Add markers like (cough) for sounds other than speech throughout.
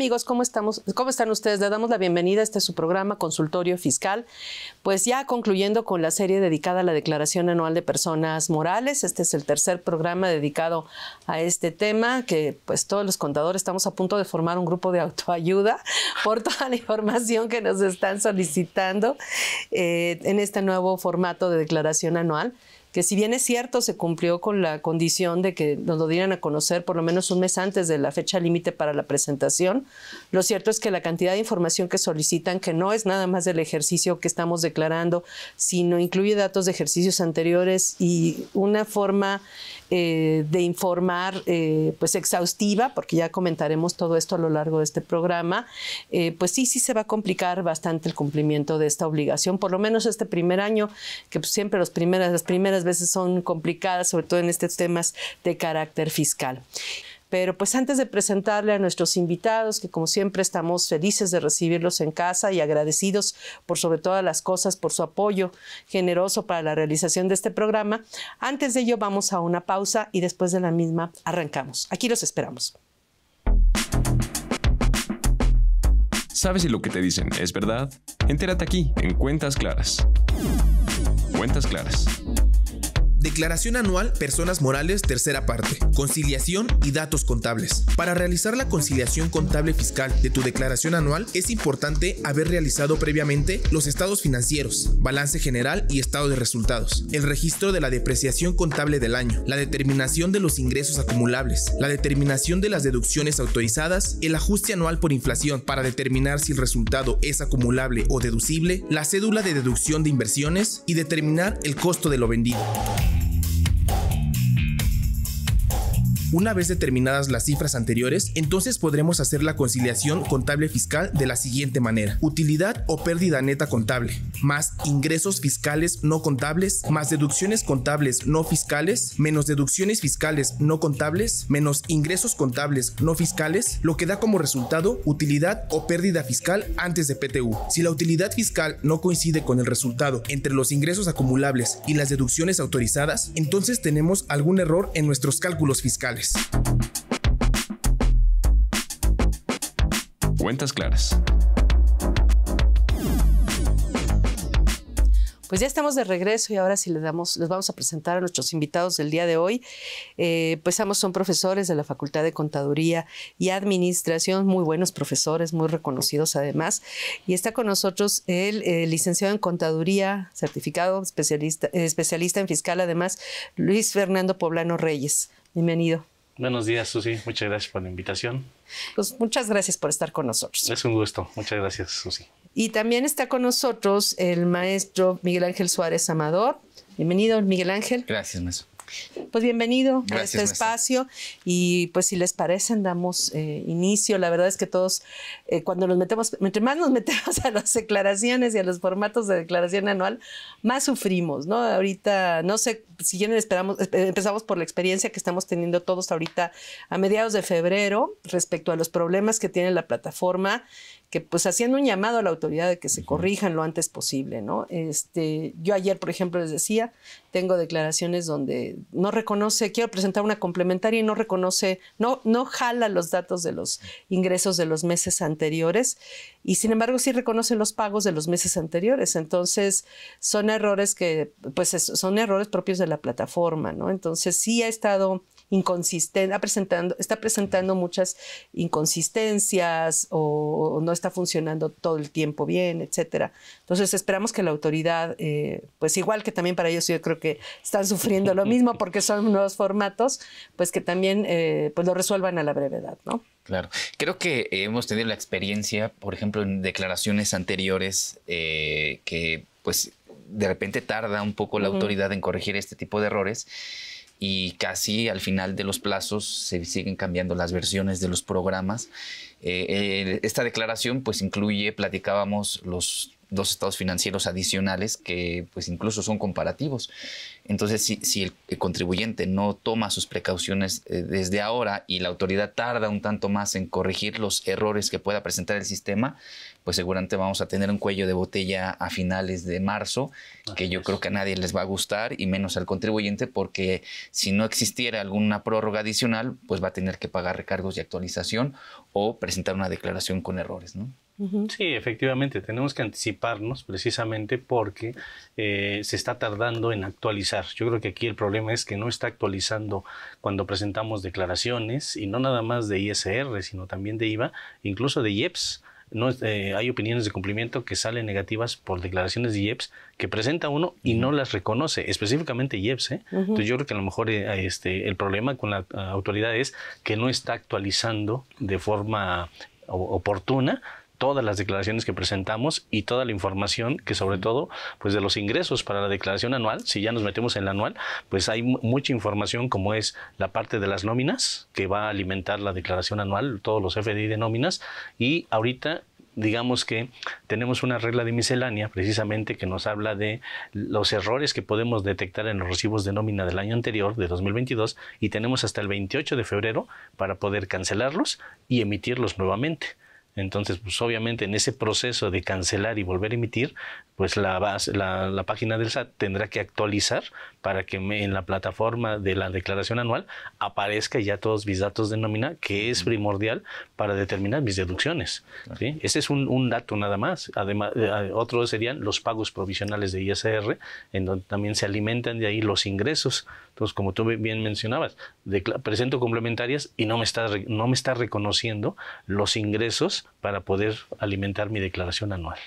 amigos? ¿Cómo, están ustedes? Les damos la bienvenida a este su programa Consultorio Fiscal. Pues ya concluyendo con la serie dedicada a la Declaración Anual de Personas Morales. Este es el tercer programa dedicado a este tema que pues todos los contadores estamos a punto de formar un grupo de autoayuda (laughs) por toda la información que nos están solicitando eh, en este nuevo formato de declaración anual que si bien es cierto, se cumplió con la condición de que nos lo dieran a conocer por lo menos un mes antes de la fecha límite para la presentación, lo cierto es que la cantidad de información que solicitan, que no es nada más del ejercicio que estamos declarando, sino incluye datos de ejercicios anteriores y una forma eh, de informar eh, pues exhaustiva, porque ya comentaremos todo esto a lo largo de este programa, eh, pues sí, sí se va a complicar bastante el cumplimiento de esta obligación, por lo menos este primer año, que pues, siempre los primeras, las primeras veces son complicadas, sobre todo en estos temas de carácter fiscal. Pero pues antes de presentarle a nuestros invitados, que como siempre estamos felices de recibirlos en casa y agradecidos por sobre todas las cosas, por su apoyo generoso para la realización de este programa, antes de ello vamos a una pausa y después de la misma arrancamos. Aquí los esperamos. ¿Sabes si lo que te dicen es verdad? Entérate aquí, en Cuentas Claras. Cuentas Claras Declaración anual, personas morales, tercera parte. Conciliación y datos contables. Para realizar la conciliación contable fiscal de tu declaración anual es importante haber realizado previamente los estados financieros, balance general y estado de resultados, el registro de la depreciación contable del año, la determinación de los ingresos acumulables, la determinación de las deducciones autorizadas, el ajuste anual por inflación para determinar si el resultado es acumulable o deducible, la cédula de deducción de inversiones y determinar el costo de lo vendido. Una vez determinadas las cifras anteriores, entonces podremos hacer la conciliación contable fiscal de la siguiente manera. Utilidad o pérdida neta contable, más ingresos fiscales no contables, más deducciones contables no fiscales, menos deducciones fiscales no contables, menos ingresos contables no fiscales, lo que da como resultado utilidad o pérdida fiscal antes de PTU. Si la utilidad fiscal no coincide con el resultado entre los ingresos acumulables y las deducciones autorizadas, entonces tenemos algún error en nuestros cálculos fiscales. Cuentas claras. Pues ya estamos de regreso y ahora sí les, damos, vamos a presentar a nuestros invitados del día de hoy. Eh, pues ambos son profesores de la Facultad de Contaduría y Administración, muy buenos profesores, muy reconocidos además. Y está con nosotros el eh, licenciado en Contaduría, certificado especialista, eh, especialista en fiscal además, Luis Fernando Poblano Reyes. Bienvenido. Buenos días, Susi. Muchas gracias por la invitación. Pues muchas gracias por estar con nosotros. Es un gusto. Muchas gracias, Susi. Y también está con nosotros el maestro Miguel Ángel Suárez Amador. Bienvenido, Miguel Ángel. Gracias, maestro. Pues bienvenido a este espacio y pues si les parece, damos eh, inicio. La verdad es que todos eh, cuando nos metemos, entre más nos (laughs) metemos a las declaraciones y a los formatos de declaración anual, más sufrimos, ¿no? Ahorita no sé si bien esperamos, empezamos por la experiencia que estamos teniendo todos ahorita a mediados de febrero respecto a los problemas que tiene la plataforma, que pues haciendo un llamado a la autoridad de que se corrijan lo antes posible, ¿no? Este, yo ayer, por ejemplo, les decía, tengo declaraciones donde no reconoce, quiero presentar una complementaria y no reconoce, no, no jala los datos de los ingresos de los meses anteriores y sin embargo sí reconoce los pagos de los meses anteriores. Entonces, son errores que, pues son errores propios de la plataforma, ¿no? Entonces sí ha estado inconsistente, está presentando muchas inconsistencias o, no está funcionando todo el tiempo bien, etcétera. Entonces esperamos que la autoridad, eh, pues igual que también para ellos yo creo que están sufriendo lo mismo porque son nuevos formatos, pues que también eh, pues lo resuelvan a la brevedad, ¿no? Claro. Creo que hemos tenido la experiencia, por ejemplo, en declaraciones anteriores eh, que pues de repente tarda un poco la autoridad en corregir este tipo de errores y casi al final de los plazos se siguen cambiando las versiones de los programas. Eh, eh, esta declaración pues incluye, platicábamos, los dos estados financieros adicionales que pues incluso son comparativos. Entonces, si, si el, contribuyente no toma sus precauciones eh, desde ahora y la autoridad tarda un tanto más en corregir los errores que pueda presentar el sistema, pues seguramente vamos a tener un cuello de botella a finales de marzo, que yo creo que a nadie les va a gustar y menos al contribuyente, porque si no existiera alguna prórroga adicional, pues va a tener que pagar recargos de actualización o presentar una declaración con errores, ¿no? Sí, efectivamente, tenemos que anticiparnos precisamente porque eh, se está tardando en actualizar. Yo creo que aquí el problema es que no está actualizando cuando presentamos declaraciones y no nada más de ISR, sino también de IVA, incluso de IEPS. No, eh, hay opiniones de cumplimiento que salen negativas por declaraciones de IEPS que presenta uno y no las reconoce, específicamente IEPS. ¿eh? Entonces yo creo que a lo mejor este, el problema con la autoridad es que no está actualizando de forma oportuna todas las declaraciones que presentamos y toda la información que sobre todo pues de los ingresos para la declaración anual, si ya nos metemos en la anual, pues hay mucha información como es la parte de las nóminas que va a alimentar la declaración anual, todos los FDI de nóminas y ahorita digamos que tenemos una regla de miscelánea precisamente que nos habla de los errores que podemos detectar en los recibos de nómina del año anterior, de 2022, y tenemos hasta el 28 de febrero para poder cancelarlos y emitirlos nuevamente. Entonces, pues obviamente en ese proceso de cancelar y volver a emitir, pues la, base, la, la página del SAT tendrá que actualizar para que en la plataforma de la declaración anual aparezca ya todos mis datos de nómina, que es primordial para determinar mis deducciones. Ese es un, dato nada más. Además, eh, otro serían los pagos provisionales de ISR, en donde también se alimentan de ahí los ingresos. Entonces, como tú bien mencionabas, presento complementarias y no me, está, no me está reconociendo los ingresos para poder alimentar mi declaración anual.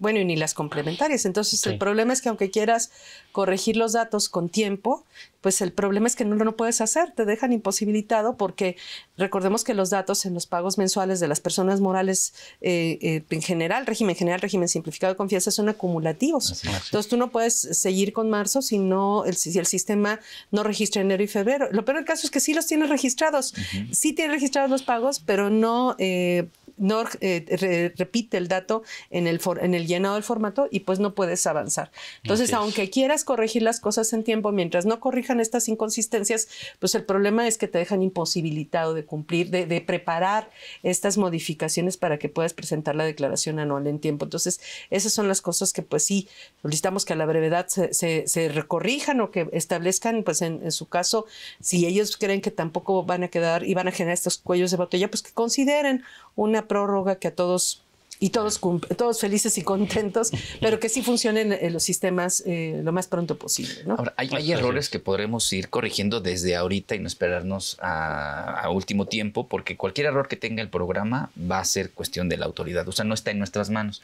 Bueno, y ni las complementarias. Entonces, el problema es que aunque quieras corregir los datos con tiempo, pues el problema es que no lo puedes hacer, te dejan imposibilitado porque recordemos que los datos en los pagos mensuales de las personas morales eh, eh, en general, régimen general, régimen simplificado de confianza, son acumulativos. Entonces, tú no puedes seguir con marzo si, no, el, el sistema no registra enero y febrero. Lo peor del caso es que sí los tienes registrados, sí tienes registrados los pagos, pero no... Eh, no eh, repite el dato en el, en el llenado del formato y pues no puedes avanzar. Entonces, aunque quieras corregir las cosas en tiempo, mientras no corrijan estas inconsistencias, pues el problema es que te dejan imposibilitado de cumplir, de, preparar estas modificaciones para que puedas presentar la declaración anual en tiempo. Entonces, esas son las cosas que pues sí, solicitamos que a la brevedad se, se, recorrijan o que establezcan, pues en, en su caso, si ellos creen que tampoco van a quedar y van a generar estos cuellos de botella, pues que consideren una prórroga que a todos y todos, todos felices y contentos, pero que sí funcionen eh, los sistemas eh, lo más pronto posible. hay, errores que podremos ir corrigiendo desde ahorita y no esperarnos a, a, último tiempo, porque cualquier error que tenga el programa va a ser cuestión de la autoridad, o sea, no está en nuestras manos.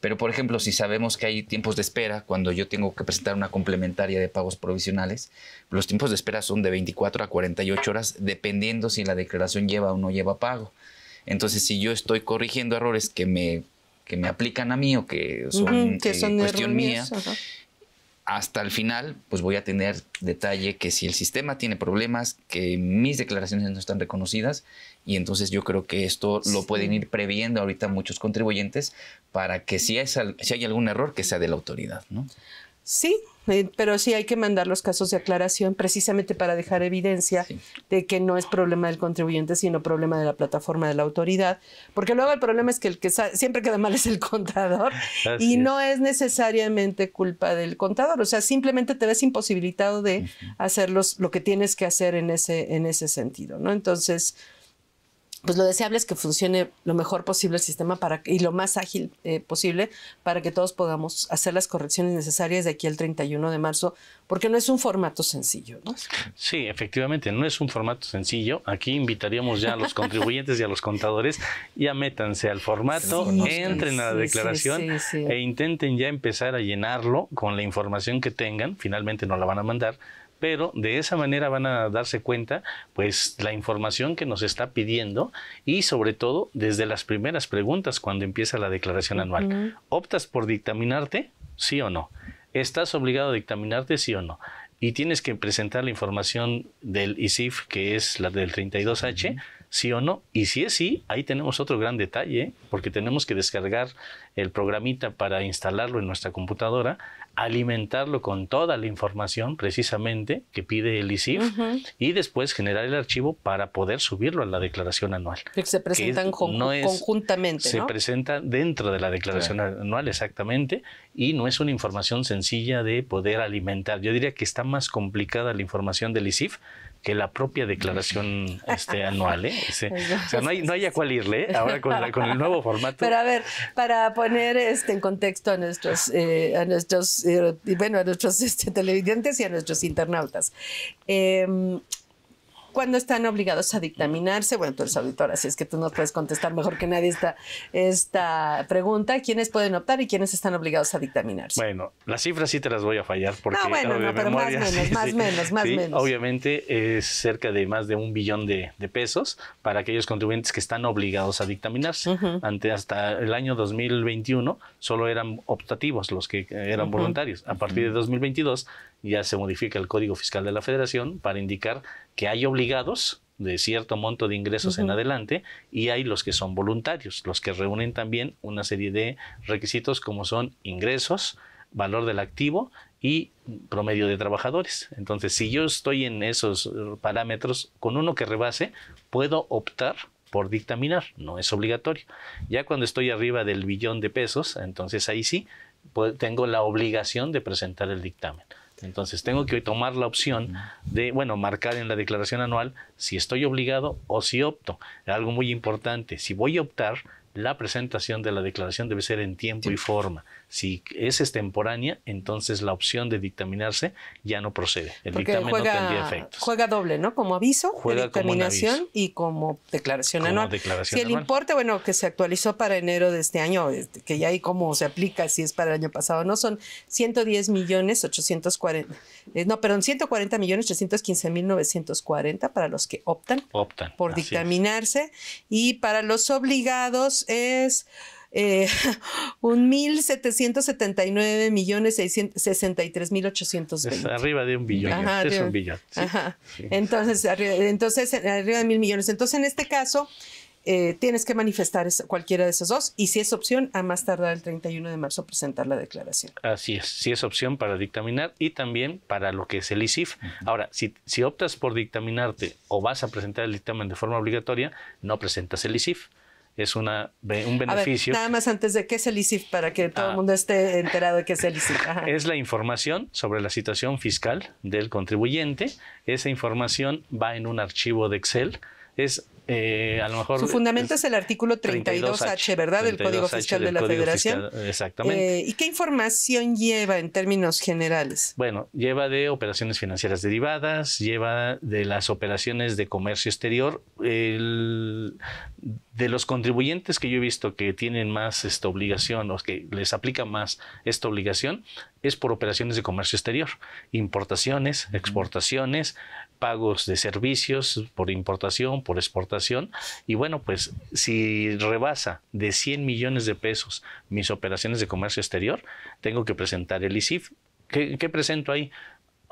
Pero, por ejemplo, si sabemos que hay tiempos de espera, cuando yo tengo que presentar una complementaria de pagos provisionales, los tiempos de espera son de 24 a 48 horas, dependiendo si la declaración lleva o no lleva pago. Entonces, si yo estoy corrigiendo errores que me, que me aplican a mí o que son, eh, cuestión mía, hasta el final, pues voy a tener detalle que si el sistema tiene problemas, que mis declaraciones no están reconocidas, y entonces yo creo que esto lo pueden ir previendo ahorita muchos contribuyentes para que si, si hay algún error, que sea de la autoridad, ¿no? Sí, eh, pero sí hay que mandar los casos de aclaración precisamente para dejar evidencia de que no es problema del contribuyente, sino problema de la plataforma de la autoridad, porque luego el problema es que el que siempre queda mal es el contador y no es necesariamente culpa del contador, o sea, simplemente te ves imposibilitado de hacer lo que tienes que hacer en ese, en ese sentido, ¿no? Entonces, pues lo deseable es que funcione lo mejor posible el sistema para, y lo más ágil eh, posible para que todos podamos hacer las correcciones necesarias de aquí al 31 de marzo, porque no es un formato sencillo. ¿no? Sí, efectivamente, no es un formato sencillo. Aquí invitaríamos ya a los contribuyentes y a los contadores, ya métanse al formato, entren a la declaración e intenten ya empezar a llenarlo con la información que tengan, finalmente nos la van a mandar pero de esa manera van a darse cuenta pues la información que nos está pidiendo y sobre todo desde las primeras preguntas cuando empieza la declaración anual. ¿Optas por dictaminarte? Sí o no. ¿Estás obligado a dictaminarte? Sí o no y tienes que presentar la información del ISIF, que es la del 32H, sí o no. Y si es sí, ahí tenemos otro gran detalle, porque tenemos que descargar el programita para instalarlo en nuestra computadora alimentarlo con toda la información precisamente que pide el ISIF y después generar el archivo para poder subirlo a la declaración anual. Que se presentan no conjuntamente. Se presenta dentro de la declaración anual, exactamente, y no es una información sencilla de poder alimentar. Yo diría que está más complicada la información del ISIF que la propia declaración este, anual. ¿eh? o sea, no hay, no a cuál irle ¿eh? ahora con, el nuevo formato. Pero a ver, para poner este, en contexto a nuestros, eh, a nuestros eh, bueno, a nuestros este, televidentes y a nuestros internautas. Em, cuando están obligados a dictaminarse, bueno, tú eres auditora, así es que tú nos puedes contestar mejor que nadie esta, esta pregunta, ¿quiénes pueden optar y quiénes están obligados a dictaminarse? Bueno, las cifras sí te las voy a fallar porque... No, bueno, no, pero memoria, más menos, (laughs) más o menos, más sí, menos. Obviamente es cerca de más de un billón de, de pesos para aquellos contribuyentes que están obligados a dictaminarse. Ante hasta el año 2021 solo eran optativos los que eh, eran voluntarios. A partir de 2022 mm ya se modifica el Código Fiscal de la Federación para indicar que hay obligados de cierto monto de ingresos en adelante y hay los que son voluntarios, los que reúnen también una serie de requisitos como son ingresos, valor del activo y promedio de trabajadores. Entonces, si yo estoy en esos parámetros, con uno que rebase, puedo optar por dictaminar, no es obligatorio. Ya cuando estoy arriba del billón de pesos, entonces ahí sí pues, tengo la obligación de presentar el dictamen. Entonces tengo que tomar la opción de, bueno, marcar en la declaración anual si estoy obligado o si opto. Algo muy importante, si voy a optar, la presentación de la declaración debe ser en tiempo y forma. Si es extemporánea, entonces la opción de dictaminarse ya no procede. El dictamen juega, no tendría efectos. Juega doble, ¿no? Como aviso, juega de dictaminación y como declaración anual. si el importe, bueno, que se actualizó para enero de este año, este, que ya hay cómo se aplica, si es para el año pasado no, son 110 millones 840, eh, no, perdón, 140 millones 815 mil 940 para los que optan, por dictaminarse y para los obligados es eh, (laughs) un nueve millones mil arriba de un billón. un Entonces, arriba, entonces, arriba de mil millones. Entonces, en este caso, eh, tienes que manifestar cualquiera de esos dos y si es opción, a más tardar el 31 de marzo presentar la declaración. Así es, si es opción para dictaminar y también para lo que es el ISIF. Ahora, si, si, optas por dictaminarte o vas a presentar el dictamen de forma obligatoria, no presentas el ISIF es una, un beneficio. nada más antes de qué es el ICIF para que todo el ah. mundo esté enterado de qué es el ICIF. Es la información sobre la situación fiscal del contribuyente. Esa información va en un archivo de Excel. Es eh, Su fundamento es, el artículo 32H, verdad del Código Fiscal de la Federación. exactamente. Eh, ¿Y qué información lleva en términos generales? Bueno, lleva de operaciones financieras derivadas, lleva de las operaciones de comercio exterior. de los contribuyentes que yo he visto que tienen más esta obligación o que les aplica más esta obligación es por operaciones de comercio exterior, importaciones, exportaciones, pagos de servicios por importación, por exportación. Y bueno, pues si rebasa de 100 millones de pesos mis operaciones de comercio exterior, tengo que presentar el ISIF. ¿Qué, ¿Qué, presento ahí?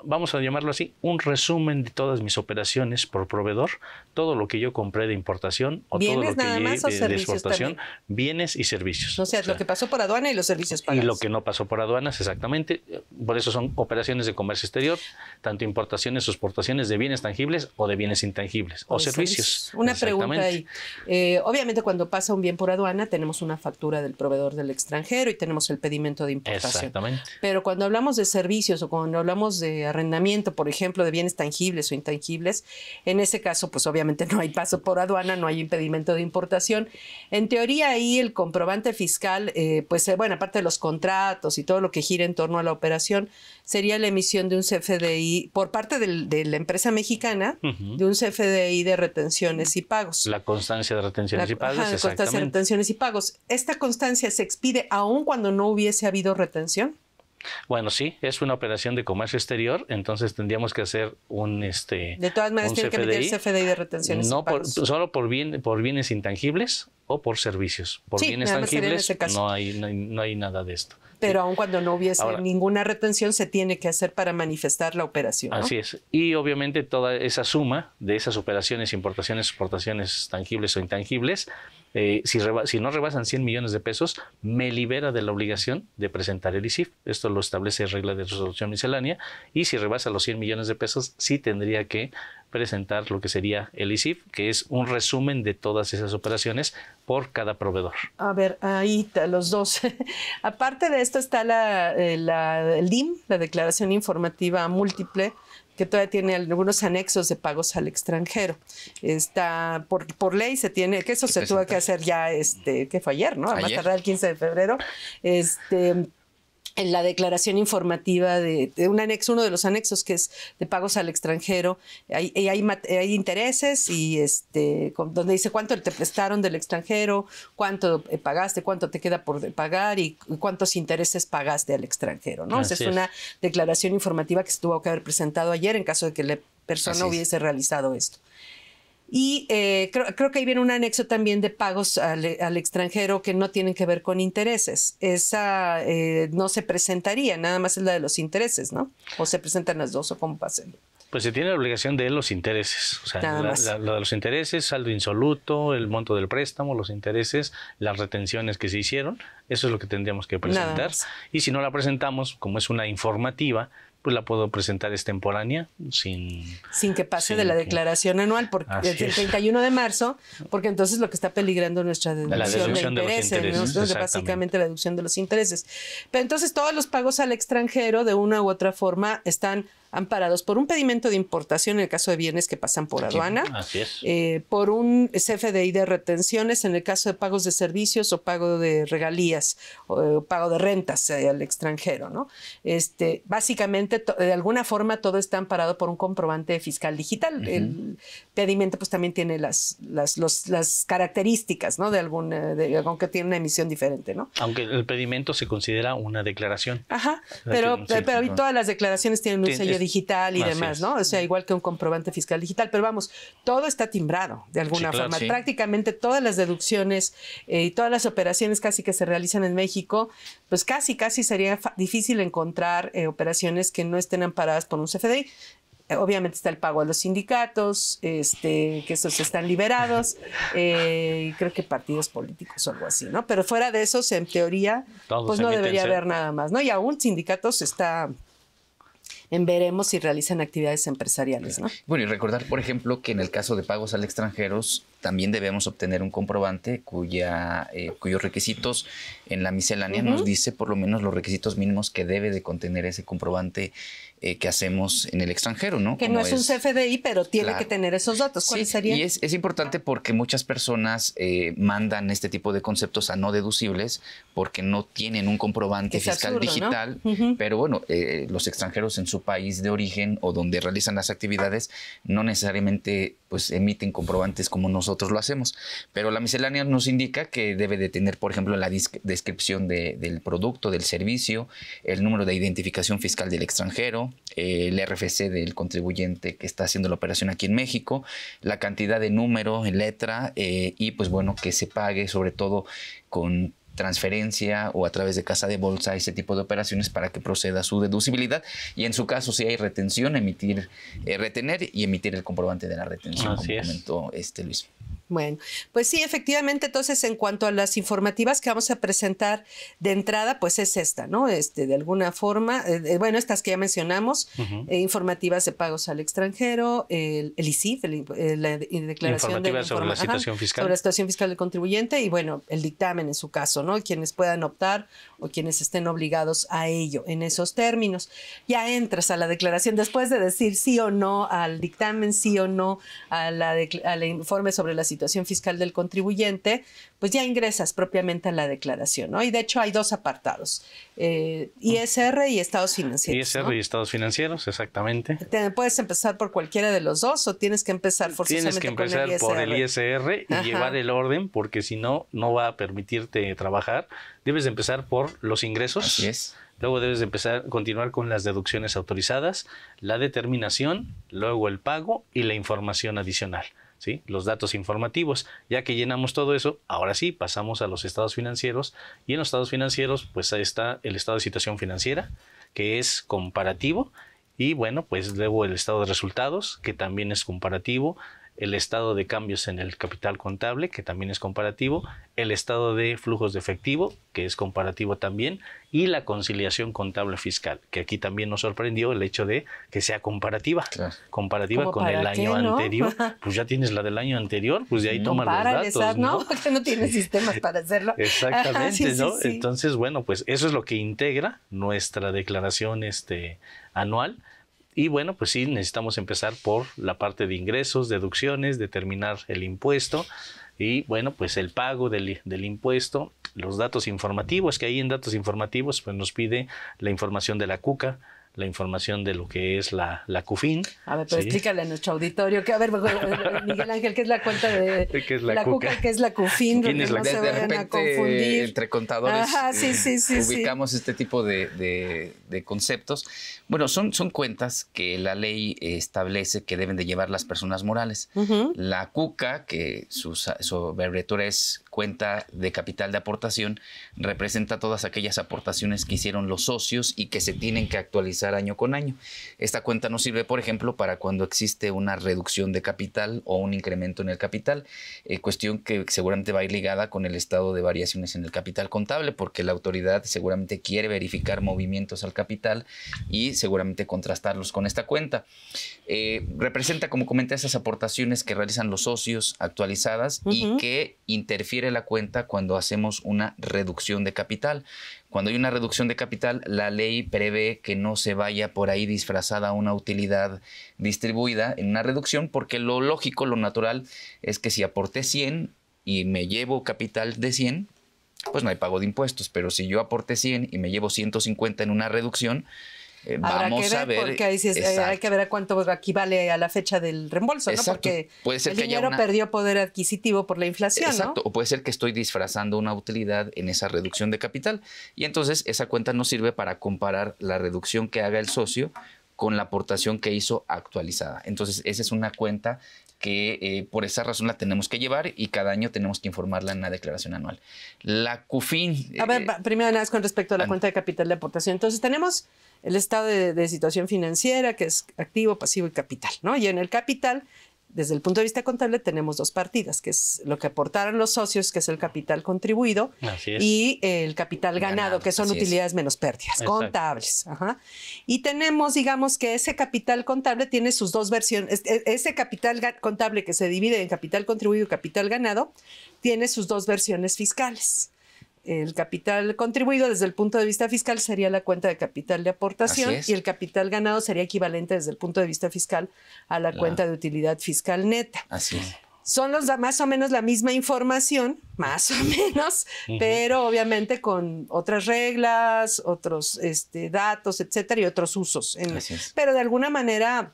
vamos a llamarlo así, un resumen de todas mis operaciones por proveedor, todo lo que yo compré de importación o todo lo que de, exportación, bienes y servicios. O sea, lo que pasó por aduana y los servicios pagados. Y lo que no pasó por aduanas, exactamente. Por eso son operaciones de comercio exterior, tanto importaciones o exportaciones de bienes tangibles o de bienes intangibles o, servicios. Una pregunta ahí. Eh, obviamente cuando pasa un bien por aduana tenemos una factura del proveedor del extranjero y tenemos el pedimento de importación. Exactamente. Pero cuando hablamos de servicios o cuando hablamos de arrendamiento, por ejemplo, de bienes tangibles o intangibles. En ese caso, pues obviamente no hay paso por aduana, no hay impedimento de importación. En teoría, ahí el comprobante fiscal, eh, pues eh, bueno, aparte de los contratos y todo lo que gira en torno a la operación, sería la emisión de un CFDI por parte de la empresa mexicana, de un CFDI de retenciones y pagos. La constancia de retenciones y pagos. la constancia de retenciones y pagos. Esta constancia se expide aun cuando no hubiese habido retención. Bueno, sí, es una operación de comercio exterior, entonces tendríamos que hacer un este. De todas maneras tiene que CFDI de retenciones. No, solo por bien, por bienes intangibles o por servicios. Por bienes tangibles no hay, no, hay, nada de esto. Pero aun cuando no hubiese ninguna retención, se tiene que hacer para manifestar la operación. Así es. Y obviamente toda esa suma de esas operaciones, importaciones, exportaciones tangibles o intangibles, eh, si, no rebasan 100 millones de pesos, me libera de la obligación de presentar el ISIF. Esto lo establece regla de resolución miscelánea. Y si rebasa los 100 millones de pesos, sí tendría que presentar lo que sería el ISIF, que es un resumen de todas esas operaciones por cada proveedor. A ver, ahí los dos. (laughs) Aparte de esto está la, eh, la DIM, la Declaración Informativa Múltiple, que todavía tiene algunos anexos de pagos al extranjero. Está por, ley se tiene, que eso se tuvo que hacer ya este, que fue ayer, ¿no? A más tarde el 15 de febrero. Este en la declaración informativa de, un anexo, uno de los anexos que es de pagos al extranjero, hay, hay, intereses y este, donde dice cuánto te prestaron del extranjero, cuánto eh, pagaste, cuánto te queda por pagar y cuántos intereses pagaste al extranjero, ¿no? Esa es, una declaración informativa que se tuvo que haber presentado ayer en caso de que la persona hubiese realizado esto. Y eh, creo, creo, que ahí viene un anexo también de pagos al, extranjero que no tienen que ver con intereses. Esa eh, no se presentaría, nada más es la de los intereses, ¿no? O se presentan las dos o cómo pasen. Pues se tiene la obligación de los intereses, o sea, la, de los intereses, saldo insoluto, el monto del préstamo, los intereses, las retenciones que se hicieron, eso es lo que tendríamos que presentar. Y si no la presentamos, como es una informativa, pues la puedo presentar extemporánea sin... Sin que pase de la declaración anual porque, es el 31 de marzo, porque entonces lo que está peligrando es nuestra deducción, de, intereses, básicamente la deducción de los intereses. Pero entonces todos los pagos al extranjero de una u otra forma están amparados por un pedimento de importación en el caso de bienes que pasan por aduana, eh, por un CFDI de retenciones en el caso de pagos de servicios o pago de regalías o, eh, pago de rentas eh, al extranjero, ¿no? Este, básicamente, de alguna forma, todo está amparado por un comprobante fiscal digital. El pedimento, pues, también tiene las, las, características, ¿no? De algún de, tiene una emisión diferente, ¿no? Aunque el pedimento se considera una declaración. Ajá, pero, todas las declaraciones tienen un sello digital y demás, ¿no? O sea, igual que un comprobante fiscal digital, pero vamos, todo está timbrado de alguna forma. Prácticamente todas las deducciones eh, y todas las operaciones casi que se realizan en México, pues casi, casi sería difícil encontrar eh, operaciones que no estén amparadas por un CFDI eh, obviamente está el pago a los sindicatos, este, que esos están liberados, y creo que partidos políticos o algo así, ¿no? Pero fuera de esos, en teoría, pues no debería haber nada más, ¿no? Y aún sindicatos está en veremos si realizan actividades empresariales. ¿no? Bueno, y recordar, por ejemplo, que en el caso de pagos al extranjeros, también debemos obtener un comprobante cuya, eh, cuyos requisitos en la miscelánea nos dice por lo menos los requisitos mínimos que debe de contener ese comprobante eh, que hacemos en el extranjero, ¿no? Que no es, un CFDI, pero tiene que tener esos datos. Y es, importante porque muchas personas eh, mandan este tipo de conceptos a no deducibles porque no tienen un comprobante fiscal digital, pero bueno, los extranjeros en su país de origen o donde realizan las actividades no necesariamente pues emiten comprobantes como nosotros nosotros lo hacemos. Pero la miscelánea nos indica que debe de tener, por ejemplo, la descripción del producto, del servicio, el número de identificación fiscal del extranjero, el RFC del contribuyente que está haciendo la operación aquí en México, la cantidad de número, letra eh, y pues bueno, que se pague sobre todo con transferencia o a través de casa de bolsa, ese tipo de operaciones para que proceda su deducibilidad. Y en su caso, si hay retención, emitir, eh, retener y emitir el comprobante de la retención, Así como comentó este Luis. Bueno, pues sí, efectivamente, entonces en cuanto a las informativas que vamos a presentar de entrada, pues es esta, ¿no? Este, de alguna forma, eh, eh, bueno, estas que ya mencionamos, eh, informativas de pagos al extranjero, el, el ICIF, el, la declaración de, sobre la situación fiscal. Sobre la situación fiscal del contribuyente y bueno, el dictamen en su caso, ¿no? Quienes puedan optar o quienes estén obligados a ello en esos términos. Ya entras a la declaración después de decir sí o no al dictamen, sí o no al informe sobre la situación fiscal del contribuyente, pues ya ingresas propiamente a la declaración, Y de hecho hay dos apartados, eh, ISR y estados financieros. ISR y estados financieros, exactamente. puedes empezar por cualquiera de los dos o tienes que empezar forzosamente Tienes que empezar por el ISR y llevar el orden porque si no, no va a permitirte trabajar. Debes empezar por los ingresos. Luego debes empezar continuar con las deducciones autorizadas, la determinación, luego el pago y la información adicional. ¿Sí? los datos informativos. Ya que llenamos todo eso, ahora sí pasamos a los estados financieros y en los estados financieros pues ahí está el estado de situación financiera que es comparativo y bueno pues luego el estado de resultados que también es comparativo, el estado de cambios en el capital contable, que también es comparativo, el estado de flujos de efectivo, que es comparativo también, y la conciliación contable fiscal, que aquí también nos sorprendió el hecho de que sea comparativa, comparativa con el año anterior, (laughs) pues ya tienes la del año anterior, pues de ahí tomas los datos, ¿no? Porque no (laughs) tienes sistemas para hacerlo. (laughs) Exactamente, ¿no? Entonces, bueno, pues eso es lo que integra nuestra declaración este, anual y bueno, pues sí, necesitamos empezar por la parte de ingresos, deducciones, determinar el impuesto y bueno, pues el pago del, impuesto, los datos informativos, que ahí en datos informativos pues nos pide la información de la cuca, la información de lo que es la, la CUFIN. A ver, pero explícale a nuestro auditorio a ver, (laughs) Miguel Ángel, ¿qué es la cuenta de (laughs) la, cuca? ¿Qué es la CUFIN? es la no de, repente, entre contadores, Ajá, eh, sí, sí, sí, ubicamos este tipo de, de, conceptos. Bueno, son, son cuentas que la ley establece que deben de llevar las personas morales. La cuca, que su, su es cuenta de capital de aportación representa todas aquellas aportaciones que hicieron los socios y que se tienen que actualizar año con año. Esta cuenta nos sirve, por ejemplo, para cuando existe una reducción de capital o un incremento en el capital, eh, cuestión que seguramente va a ir ligada con el estado de variaciones en el capital contable, porque la autoridad seguramente quiere verificar movimientos al capital y seguramente contrastarlos con esta cuenta. Eh, representa, como comenté, esas aportaciones que realizan los socios actualizadas y que interfieren la cuenta cuando hacemos una reducción de capital. Cuando hay una reducción de capital, la ley prevé que no se vaya por ahí disfrazada una utilidad distribuida en una reducción, porque lo lógico, lo natural, es que si aporté 100 y me llevo capital de 100, pues no hay pago de impuestos, pero si yo aporté 100 y me llevo 150 en una reducción, eh, que ver, Porque eh, hay que ver a cuánto equivale a la fecha del reembolso, ¿no? Porque el que dinero perdió poder adquisitivo por la inflación. Exacto, o puede ser que estoy disfrazando una utilidad en esa reducción de capital. Y entonces esa cuenta no sirve para comparar la reducción que haga el socio con la aportación que hizo actualizada. Entonces, esa es una cuenta que eh, por esa razón la tenemos que llevar y cada año tenemos que informarla en la declaración anual. La CUFIN... A ver, eh, primero nada más con respecto a la cuenta de capital de aportación. Entonces tenemos el estado de, de situación financiera, que es activo, pasivo y capital, ¿no? Y en el capital desde el punto de vista contable tenemos dos partidas, que es lo que aportaron los socios, que es el capital contribuido, y el capital ganado, que son utilidades menos pérdidas, contables. Y tenemos, digamos, que ese capital contable tiene sus dos versiones, ese capital contable que se divide en capital contribuido y capital ganado, tiene sus dos versiones fiscales el capital contribuido desde el punto de vista fiscal sería la cuenta de capital de aportación y el capital ganado sería equivalente desde el punto de vista fiscal a la cuenta de utilidad fiscal neta. Así es. Son más o menos la misma información, más o (laughs) menos, pero obviamente con otras reglas, otros este, datos, etcétera, y otros usos. pero de alguna manera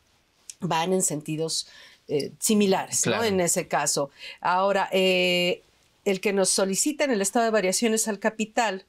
van en sentidos eh, similares, ¿no? En ese caso. Ahora, eh, el que nos en el estado de variaciones al capital,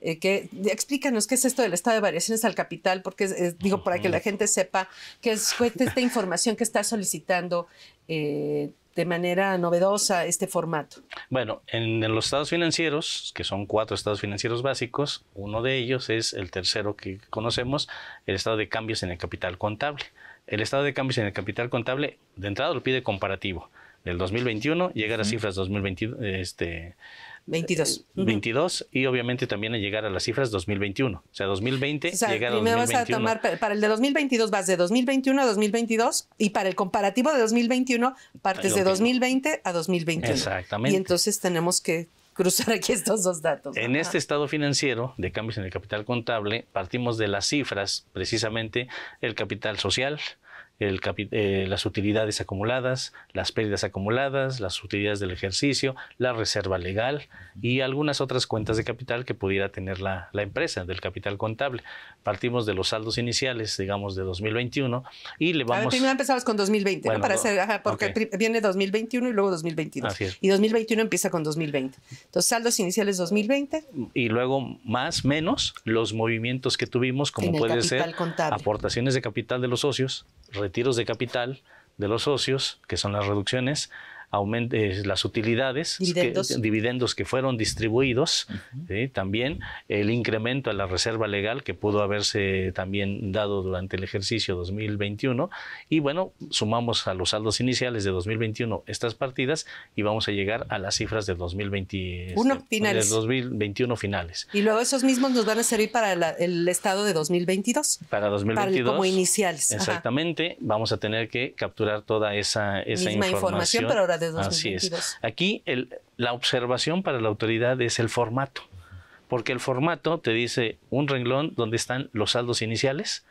eh, que explícanos qué es esto del estado de variaciones al capital, porque digo, para que la gente sepa qué es esta información que está solicitando eh, de manera novedosa este formato. Bueno, en, los estados financieros, que son cuatro estados financieros básicos, uno de ellos es el tercero que conocemos, el estado de cambios en el capital contable. El estado de cambios en el capital contable, de entrada, lo pide comparativo del 2021, llegar a cifras 2022, este, 22. 22 y obviamente también a llegar a las cifras 2021. O sea, 2020 llegar a 2021. para el de 2022 vas de 2021 a 2022 y para el comparativo de 2021 partes de 2020 a 2021. Exactamente. Y entonces tenemos que cruzar aquí estos dos datos. En este estado financiero de cambios en el capital contable partimos de las cifras, precisamente el capital social, eh, las utilidades acumuladas, las pérdidas acumuladas, las utilidades del ejercicio, la reserva legal y algunas otras cuentas de capital que pudiera tener la, empresa del capital contable. Partimos de los saldos iniciales, digamos, de 2021 y le vamos... A primero empezamos con 2020, ¿no? Para hacer, porque viene 2021 y luego 2022. Y 2021 empieza con 2020. Entonces, saldos iniciales 2020. Y luego más, menos, los movimientos que tuvimos, como puede ser contable. aportaciones de capital de los socios, retiros de capital de los socios, que son las reducciones, eh, las utilidades, ¿Dividendos? Que, fueron distribuidos, también el incremento a la reserva legal que pudo haberse también dado durante el ejercicio 2021. Y bueno, sumamos a los saldos iniciales de 2021 estas partidas y vamos a llegar a las cifras de 2021 este, finales. Y luego esos mismos nos van a servir para el estado de 2022. Para 2022. Para como iniciales. Exactamente. Vamos a tener que capturar toda esa, esa información. información pero ahora Así es. Aquí la observación para la autoridad es el formato. Porque el formato te dice un renglón donde están los saldos iniciales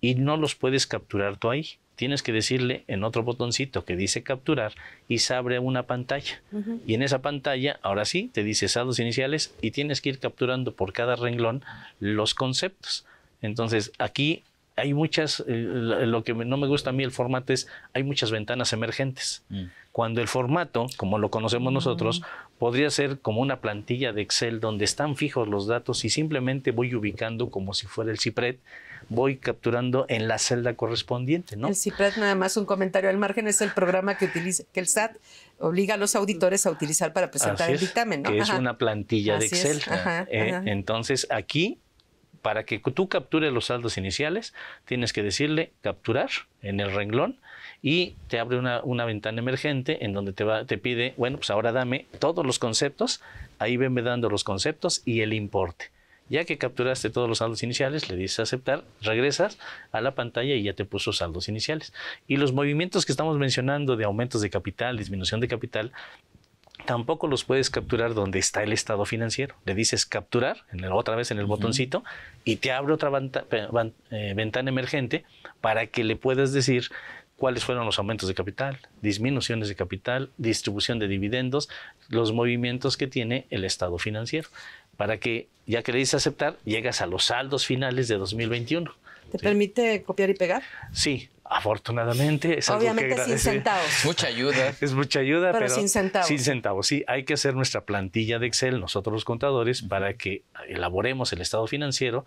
y no los puedes capturar tú ahí. Tienes que decirle en otro botoncito que dice capturar y se abre una pantalla. Y en esa pantalla, ahora sí, te dice saldos iniciales y tienes que ir capturando por cada renglón los conceptos. Entonces, aquí hay muchas, eh, lo que no me gusta a mí el formato es, hay muchas ventanas emergentes. Mm. Cuando el formato, como lo conocemos nosotros, mm. podría ser como una plantilla de Excel donde están fijos los datos y simplemente voy ubicando como si fuera el CIPRED, voy capturando en la celda correspondiente. ¿no? El CIPRED, nada más un comentario al margen, es el programa que, utiliza, que el SAT obliga a los auditores a utilizar para presentar el dictamen. ¿no? Que es una plantilla de Excel. Eh, entonces, aquí para que tú captures los saldos iniciales, tienes que decirle capturar en el renglón y te abre una, ventana emergente en donde te, va, te pide, bueno, pues ahora dame todos los conceptos, ahí venme dando los conceptos y el importe. Ya que capturaste todos los saldos iniciales, le dices aceptar, regresas a la pantalla y ya te puso saldos iniciales. Y los movimientos que estamos mencionando de aumentos de capital, disminución de capital, tampoco los puedes capturar donde está el estado financiero. Le dices capturar, en otra vez en el botoncito, y te abre otra eh, ventana emergente para que le puedas decir cuáles fueron los aumentos de capital, disminuciones de capital, distribución de dividendos, los movimientos que tiene el estado financiero, para que ya que le dices aceptar, llegas a los saldos finales de 2021. ¿Te permite copiar y pegar? Sí, Afortunadamente es Obviamente algo que sin centavos. Mucha ayuda. Es mucha ayuda, (laughs) pero, sin centavos. Sin centavos, sí. Hay que hacer nuestra plantilla de Excel, nosotros los contadores, para que elaboremos el estado financiero,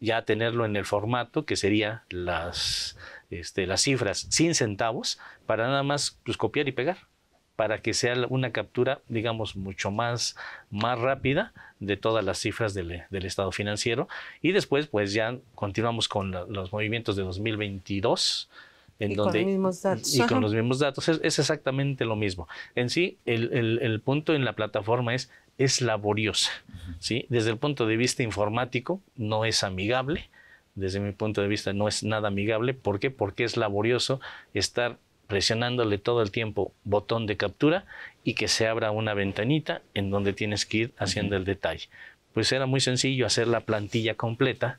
ya tenerlo en el formato que sería las, este, las cifras sin centavos, para nada más pues, copiar y pegar para que sea una captura, digamos, mucho más, más rápida de todas las cifras del, estado financiero. Y después, pues ya continuamos con los movimientos de 2022. En y donde, con los mismos datos. Y con los mismos datos. Es, exactamente lo mismo. En sí, el, punto en la plataforma es, es laboriosa. ¿sí? Desde el punto de vista informático, no es amigable. Desde mi punto de vista, no es nada amigable. ¿Por qué? Porque es laborioso estar presionándole todo el tiempo botón de captura y que se abra una ventanita en donde tienes que ir haciendo el detalle. Pues era muy sencillo hacer la plantilla completa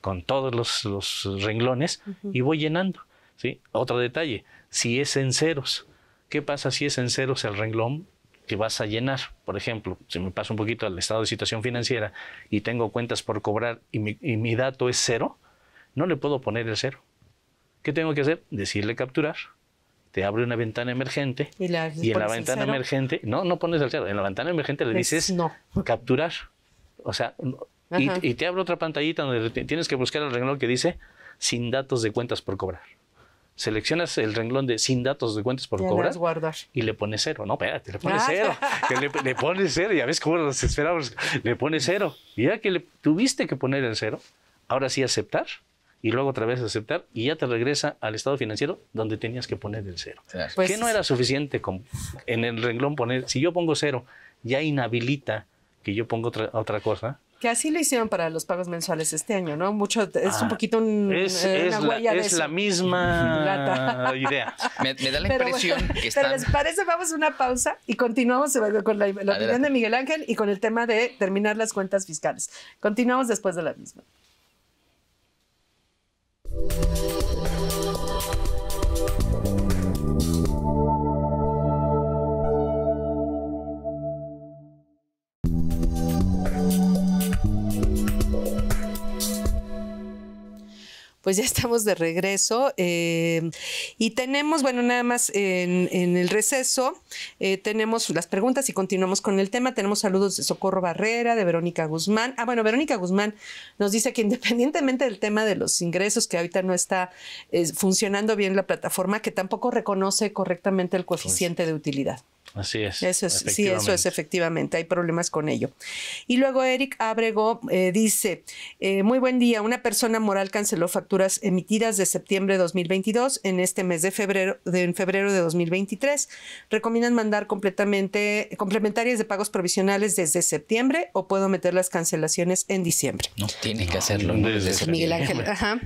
con todos los, renglones y voy llenando. ¿sí? Otro detalle, si es en ceros, ¿qué pasa si es en ceros el renglón? que vas a llenar, por ejemplo, si me pasa un poquito al estado de situación financiera y tengo cuentas por cobrar y mi, y mi dato es cero, no le puedo poner el cero. ¿Qué tengo que hacer? Decirle capturar, te abre una ventana emergente y, en la ventana emergente, no, no pones el cero, en la ventana emergente le pues dices capturar. O sea, y, te abre otra pantallita donde tienes que buscar el renglón que dice sin datos de cuentas por cobrar. Seleccionas el renglón de sin datos de cuentas por cobrar y le pones cero. No, espérate, le pones ah, cero. (laughs) le, pones cero, ya ves cómo nos esperamos. Le pones cero. Y ya que le tuviste que poner el cero, ahora sí aceptar y luego otra vez aceptar y ya te regresa al estado financiero donde tenías que poner el cero. Pues ¿Qué no era suficiente con, en el renglón poner, si yo pongo cero, ya inhabilita que yo ponga otra, otra cosa. Que así lo hicieron para los pagos mensuales este año, ¿no? Mucho, es un ah, poquito es, eh, una huella la, Es la misma (laughs) idea. Me, da la impresión que están... les parece? Vamos a una pausa y continuamos con la, la opinión de Miguel Ángel y con el tema de terminar las cuentas fiscales. Continuamos después de la misma. Thank you. pues ya estamos de regreso eh, y tenemos, bueno, nada más en, el receso, eh, tenemos las preguntas y continuamos con el tema. Tenemos saludos de Socorro Barrera, de Verónica Guzmán. Ah, bueno, Verónica Guzmán nos dice que independientemente del tema de los ingresos, que ahorita no está eh, funcionando bien la plataforma, que tampoco reconoce correctamente el coeficiente de utilidad. Así es. Eso sí, eso es efectivamente. Hay problemas con ello. Y luego Eric Abrego eh, dice, eh, muy buen día. Una persona moral canceló facturas emitidas de septiembre de 2022 en este mes de febrero, de, en febrero de 2023. Recomiendan mandar completamente complementarias de pagos provisionales desde septiembre o puedo meter las cancelaciones en diciembre. No, tiene que hacerlo desde, desde Miguel Ángel. Ajá.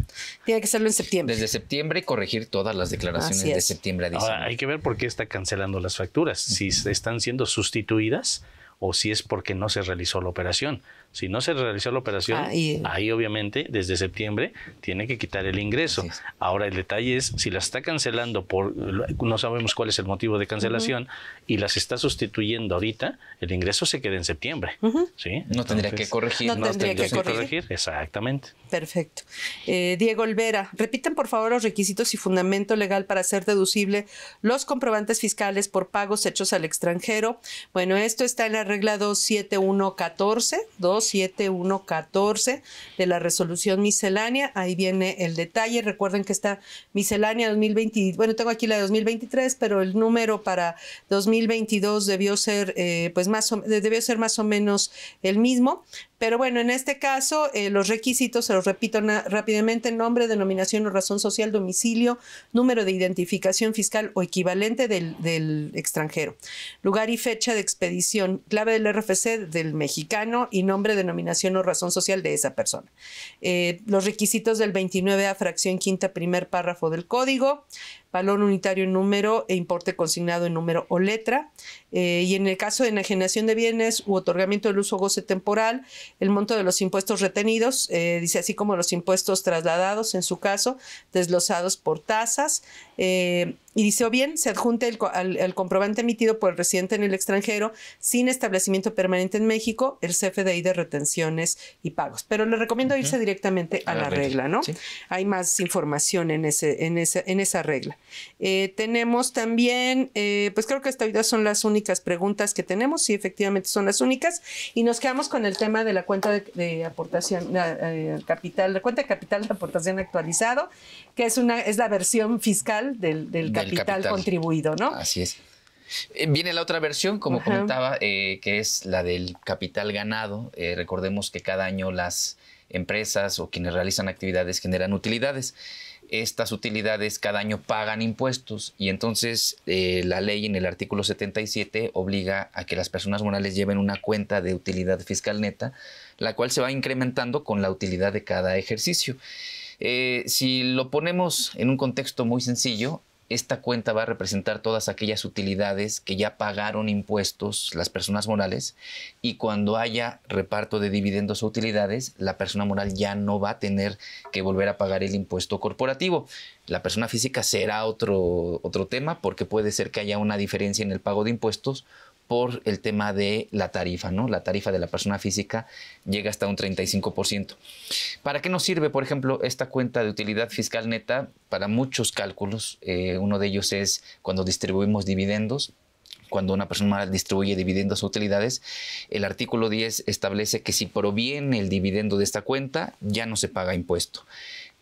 Tiene que hacerlo en septiembre. Desde septiembre y corregir todas las declaraciones de septiembre a diciembre. hay que ver por qué está cancelando las facturas si están siendo sustituidas o si es porque no se realizó la operación. Si no se realizó la operación, ah, ahí, obviamente desde septiembre tiene que quitar el ingreso. Ahora el detalle es si la está cancelando por no sabemos cuál es el motivo de cancelación y las está sustituyendo ahorita, el ingreso se queda en septiembre. ¿sí? No tendría que corregir. No, tendría, que, corregir. Exactamente. Perfecto. Eh, Diego Olvera, repiten por favor los requisitos y fundamento legal para ser deducible los comprobantes fiscales por pagos hechos al extranjero. Bueno, esto está en la regla 27114, 2 7114 de la resolución miscelánea. Ahí viene el detalle. Recuerden que esta miscelánea 2020, bueno, tengo aquí la de 2023, pero el número para 2022 debió ser, eh, pues más debió ser más o menos el mismo. Pero bueno, en este caso, eh, los requisitos, se los repito rápidamente, nombre, denominación o razón social, domicilio, número de identificación fiscal o equivalente del, extranjero, lugar y fecha de expedición, clave del RFC del mexicano y nombre, denominación o razón social de esa persona. Eh, los requisitos del 29A, fracción quinta, primer párrafo del código, valor unitario en número e importe consignado en número o letra. Eh, y en el caso de enajenación de bienes u otorgamiento del uso o goce temporal, el monto de los impuestos retenidos, eh, dice así como los impuestos trasladados, en su caso, desglosados por tasas, eh, y dice, o bien se adjunte al, comprobante emitido por el residente en el extranjero sin establecimiento permanente en México, el CFDI de retenciones y pagos. Pero le recomiendo irse directamente a, la, regla, ¿no? Hay más información en, ese, en, esa, en esa regla. Eh, tenemos también, eh, pues creo que hasta son las únicas preguntas que tenemos, sí, efectivamente son las únicas, y nos quedamos con el tema de la cuenta de, aportación capital, la cuenta de capital de aportación actualizado, que es, una, es la versión fiscal del, capital, contribuido, ¿no? Así es. Eh, viene la otra versión, como comentaba, eh, que es la del capital ganado. Eh, recordemos que cada año las empresas o quienes realizan actividades generan utilidades. Estas utilidades cada año pagan impuestos y entonces la ley en el artículo 77 obliga a que las personas morales lleven una cuenta de utilidad fiscal neta, la cual se va incrementando con la utilidad de cada ejercicio. Eh, si lo ponemos en un contexto muy sencillo, esta cuenta va a representar todas aquellas utilidades que ya pagaron impuestos las personas morales y cuando haya reparto de dividendos o utilidades, la persona moral ya no va a tener que volver a pagar el impuesto corporativo. La persona física será otro, otro tema porque puede ser que haya una diferencia en el pago de impuestos por el tema de la tarifa, ¿no? La tarifa de la persona física llega hasta un 35%. ¿Para qué nos sirve, por ejemplo, esta cuenta de utilidad fiscal neta? Para muchos cálculos, eh, uno de ellos es cuando distribuimos dividendos, cuando una persona distribuye dividendos o utilidades, el artículo 10 establece que si proviene el dividendo de esta cuenta, ya no se paga impuesto.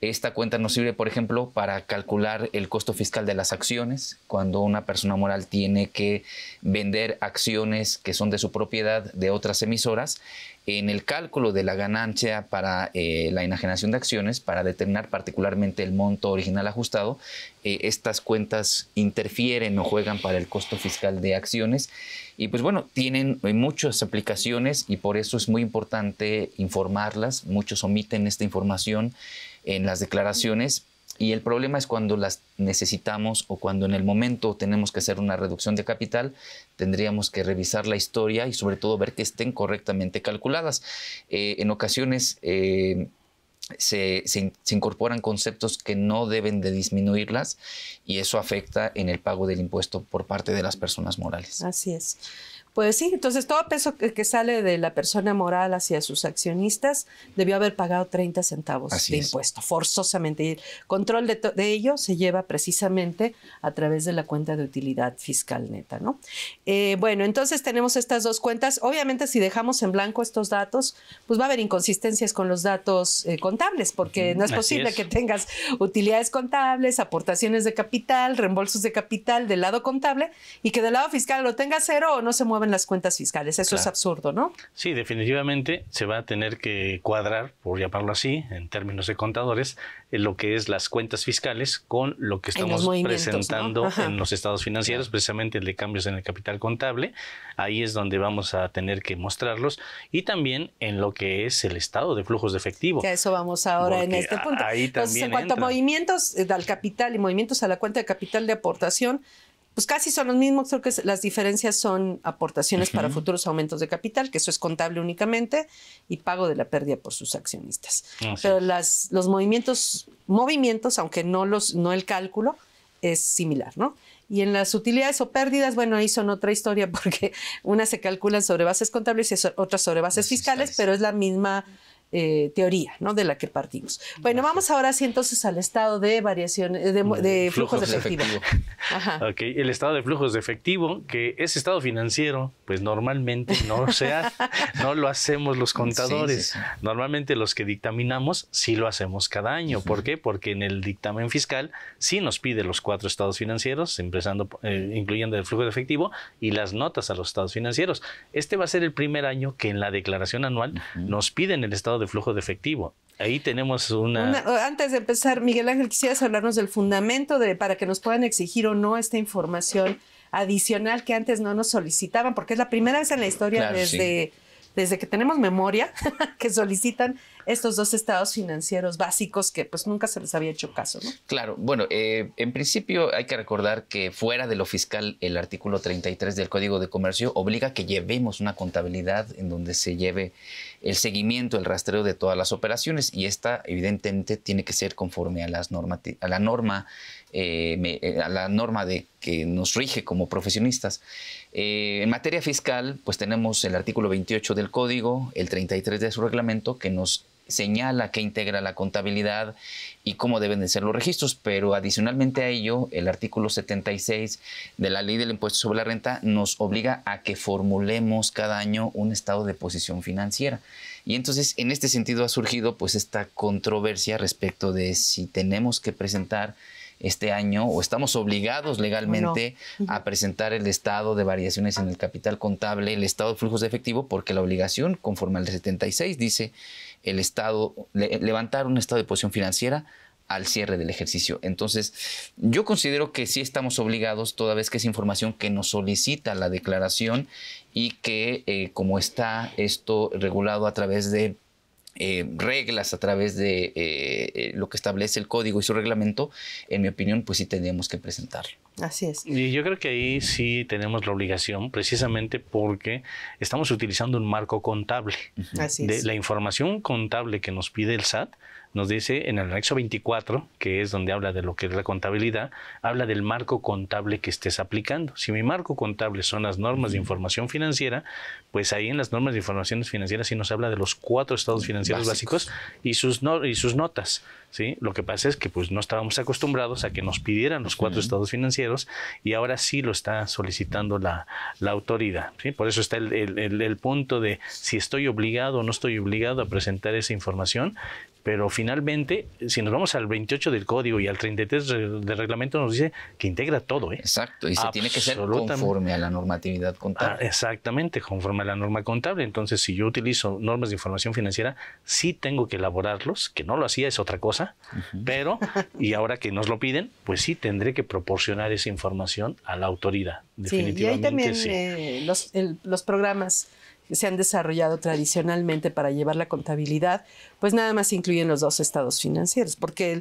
Esta cuenta nos sirve, por ejemplo, para calcular el costo fiscal de las acciones, cuando una persona moral tiene que vender acciones que son de su propiedad de otras emisoras. En el cálculo de la ganancia para eh, la enajenación de acciones, para determinar particularmente el monto original ajustado, eh, estas cuentas interfieren o juegan para el costo fiscal de acciones. Y pues bueno, tienen eh, muchas aplicaciones y por eso es muy importante informarlas. Muchos omiten esta información en las declaraciones y el problema es cuando las necesitamos o cuando en el momento tenemos que hacer una reducción de capital, tendríamos que revisar la historia y sobre todo ver que estén correctamente calculadas. Eh, en ocasiones... Eh, se, se, se, incorporan conceptos que no deben de disminuirlas y eso afecta en el pago del impuesto por parte de las personas morales. Así es. Pues sí, entonces todo peso que, sale de la persona moral hacia sus accionistas debió haber pagado 30 centavos de impuesto, forzosamente. Y el control de, ello se lleva precisamente a través de la cuenta de utilidad fiscal neta, ¿no? Eh, bueno, entonces tenemos estas dos cuentas. Obviamente, si dejamos en blanco estos datos, pues va a haber inconsistencias con los datos eh, contables, porque no es posible que tengas utilidades contables, aportaciones de capital, reembolsos de capital del lado contable y que del lado fiscal lo tenga cero o no se mueva en las cuentas fiscales. Eso es absurdo, ¿no? Sí, definitivamente se va a tener que cuadrar, por llamarlo así, en términos de contadores, eh, lo que es las cuentas fiscales con lo que estamos presentando en los estados financieros, precisamente el de cambios en el capital contable. Ahí es donde vamos a tener que mostrarlos y también en lo que es el estado de flujos de efectivo. a eso vamos ahora en este punto. Ahí Entonces, en cuanto a movimientos al eh, capital y movimientos a la cuenta de capital de aportación, pues casi son los mismos, creo que las diferencias son aportaciones para futuros aumentos de capital, que eso es contable únicamente, y pago de la pérdida por sus accionistas. Pero las, los movimientos, movimientos, aunque no, los, no el cálculo, es similar, ¿no? Y en las utilidades o pérdidas, bueno, ahí son otra historia (laughs) porque unas se calculan sobre bases contables y otras sobre bases fiscales, pero es la misma eh, teoría ¿no? de la que partimos. Bueno, vamos ahora sí entonces al estado de variación eh, de, de, flujos, de efectivo. (laughs) El estado de flujos de efectivo, que es estado financiero, pues normalmente no, sea, (laughs) no lo hacemos los contadores. Normalmente los que dictaminamos sí lo hacemos cada año. ¿Por qué? Porque en el dictamen fiscal sí nos pide los cuatro estados financieros, eh, incluyendo el flujo de efectivo y las notas a los estados financieros. Este va a ser el primer año que en la declaración anual nos piden el estado de flujo de efectivo. Ahí tenemos una... Antes de empezar, Miguel Ángel, quisieras hablarnos del fundamento de para que nos puedan exigir o no esta información adicional que antes no nos solicitaban, porque es la primera vez en la historia desde, desde que tenemos memoria (laughs) que solicitan estos dos estados financieros básicos que pues nunca se les había hecho caso. Claro, bueno, eh, en principio hay que recordar que fuera de lo fiscal el artículo 33 del Código de Comercio obliga que llevemos una contabilidad en donde se lleve el seguimiento, el rastreo de todas las operaciones y esta evidentemente tiene que ser conforme a, las a la norma eh, eh, a la norma de que nos rige como profesionistas. Eh, en materia fiscal, pues tenemos el artículo 28 del código, el 33 de su reglamento que nos señala que integra la contabilidad y cómo deben de ser los registros, pero adicionalmente a ello, el artículo 76 de la ley del impuesto sobre la renta nos obliga a que formulemos cada año un estado de posición financiera. Y entonces, en este sentido ha surgido pues esta controversia respecto de si tenemos que presentar este año o estamos obligados legalmente a presentar el estado de variaciones en el capital contable, el estado de flujos de efectivo, porque la obligación, conforme al 76, dice el estado, levantar un estado de posición financiera al cierre del ejercicio. Entonces, yo considero que sí estamos obligados, toda vez que es información que nos solicita la declaración y que eh, como está esto regulado a través de eh, reglas a través de eh, eh, lo que establece el código y su reglamento, en mi opinión, pues sí tendríamos que presentarlo. Así es. Y yo creo que ahí sí tenemos la obligación, precisamente porque estamos utilizando un marco contable. Así es. De la información contable que nos pide el SAT nos dice en el anexo 24, que es donde habla de lo que es la contabilidad, habla del marco contable que estés aplicando. Si mi marco contable son las normas de información financiera, pues ahí en las normas de información financiera sí nos habla de los cuatro estados financieros básicos, y, sus notas. ¿sí? Lo que pasa es que pues, no estábamos acostumbrados a que nos pidieran los cuatro estados financieros y ahora sí lo está solicitando la, autoridad. Por eso está el punto de si estoy obligado o no estoy obligado a presentar esa información, pero finalmente, si nos vamos al 28 del código y al 33 del reglamento, nos dice que integra todo. ¿eh? Exacto, y se tiene que ser conforme a la normatividad contable. Ah, exactamente, conforme a la norma contable. Entonces, si yo utilizo normas de información financiera, sí tengo que elaborarlos, que no lo hacía es otra cosa, pero, y ahora que nos lo piden, pues sí tendré que proporcionar esa información a la autoridad. Definitivamente. Sí, y ahí también eh, los, los programas que se han desarrollado tradicionalmente para llevar la contabilidad pues nada más incluyen los dos estados financieros, porque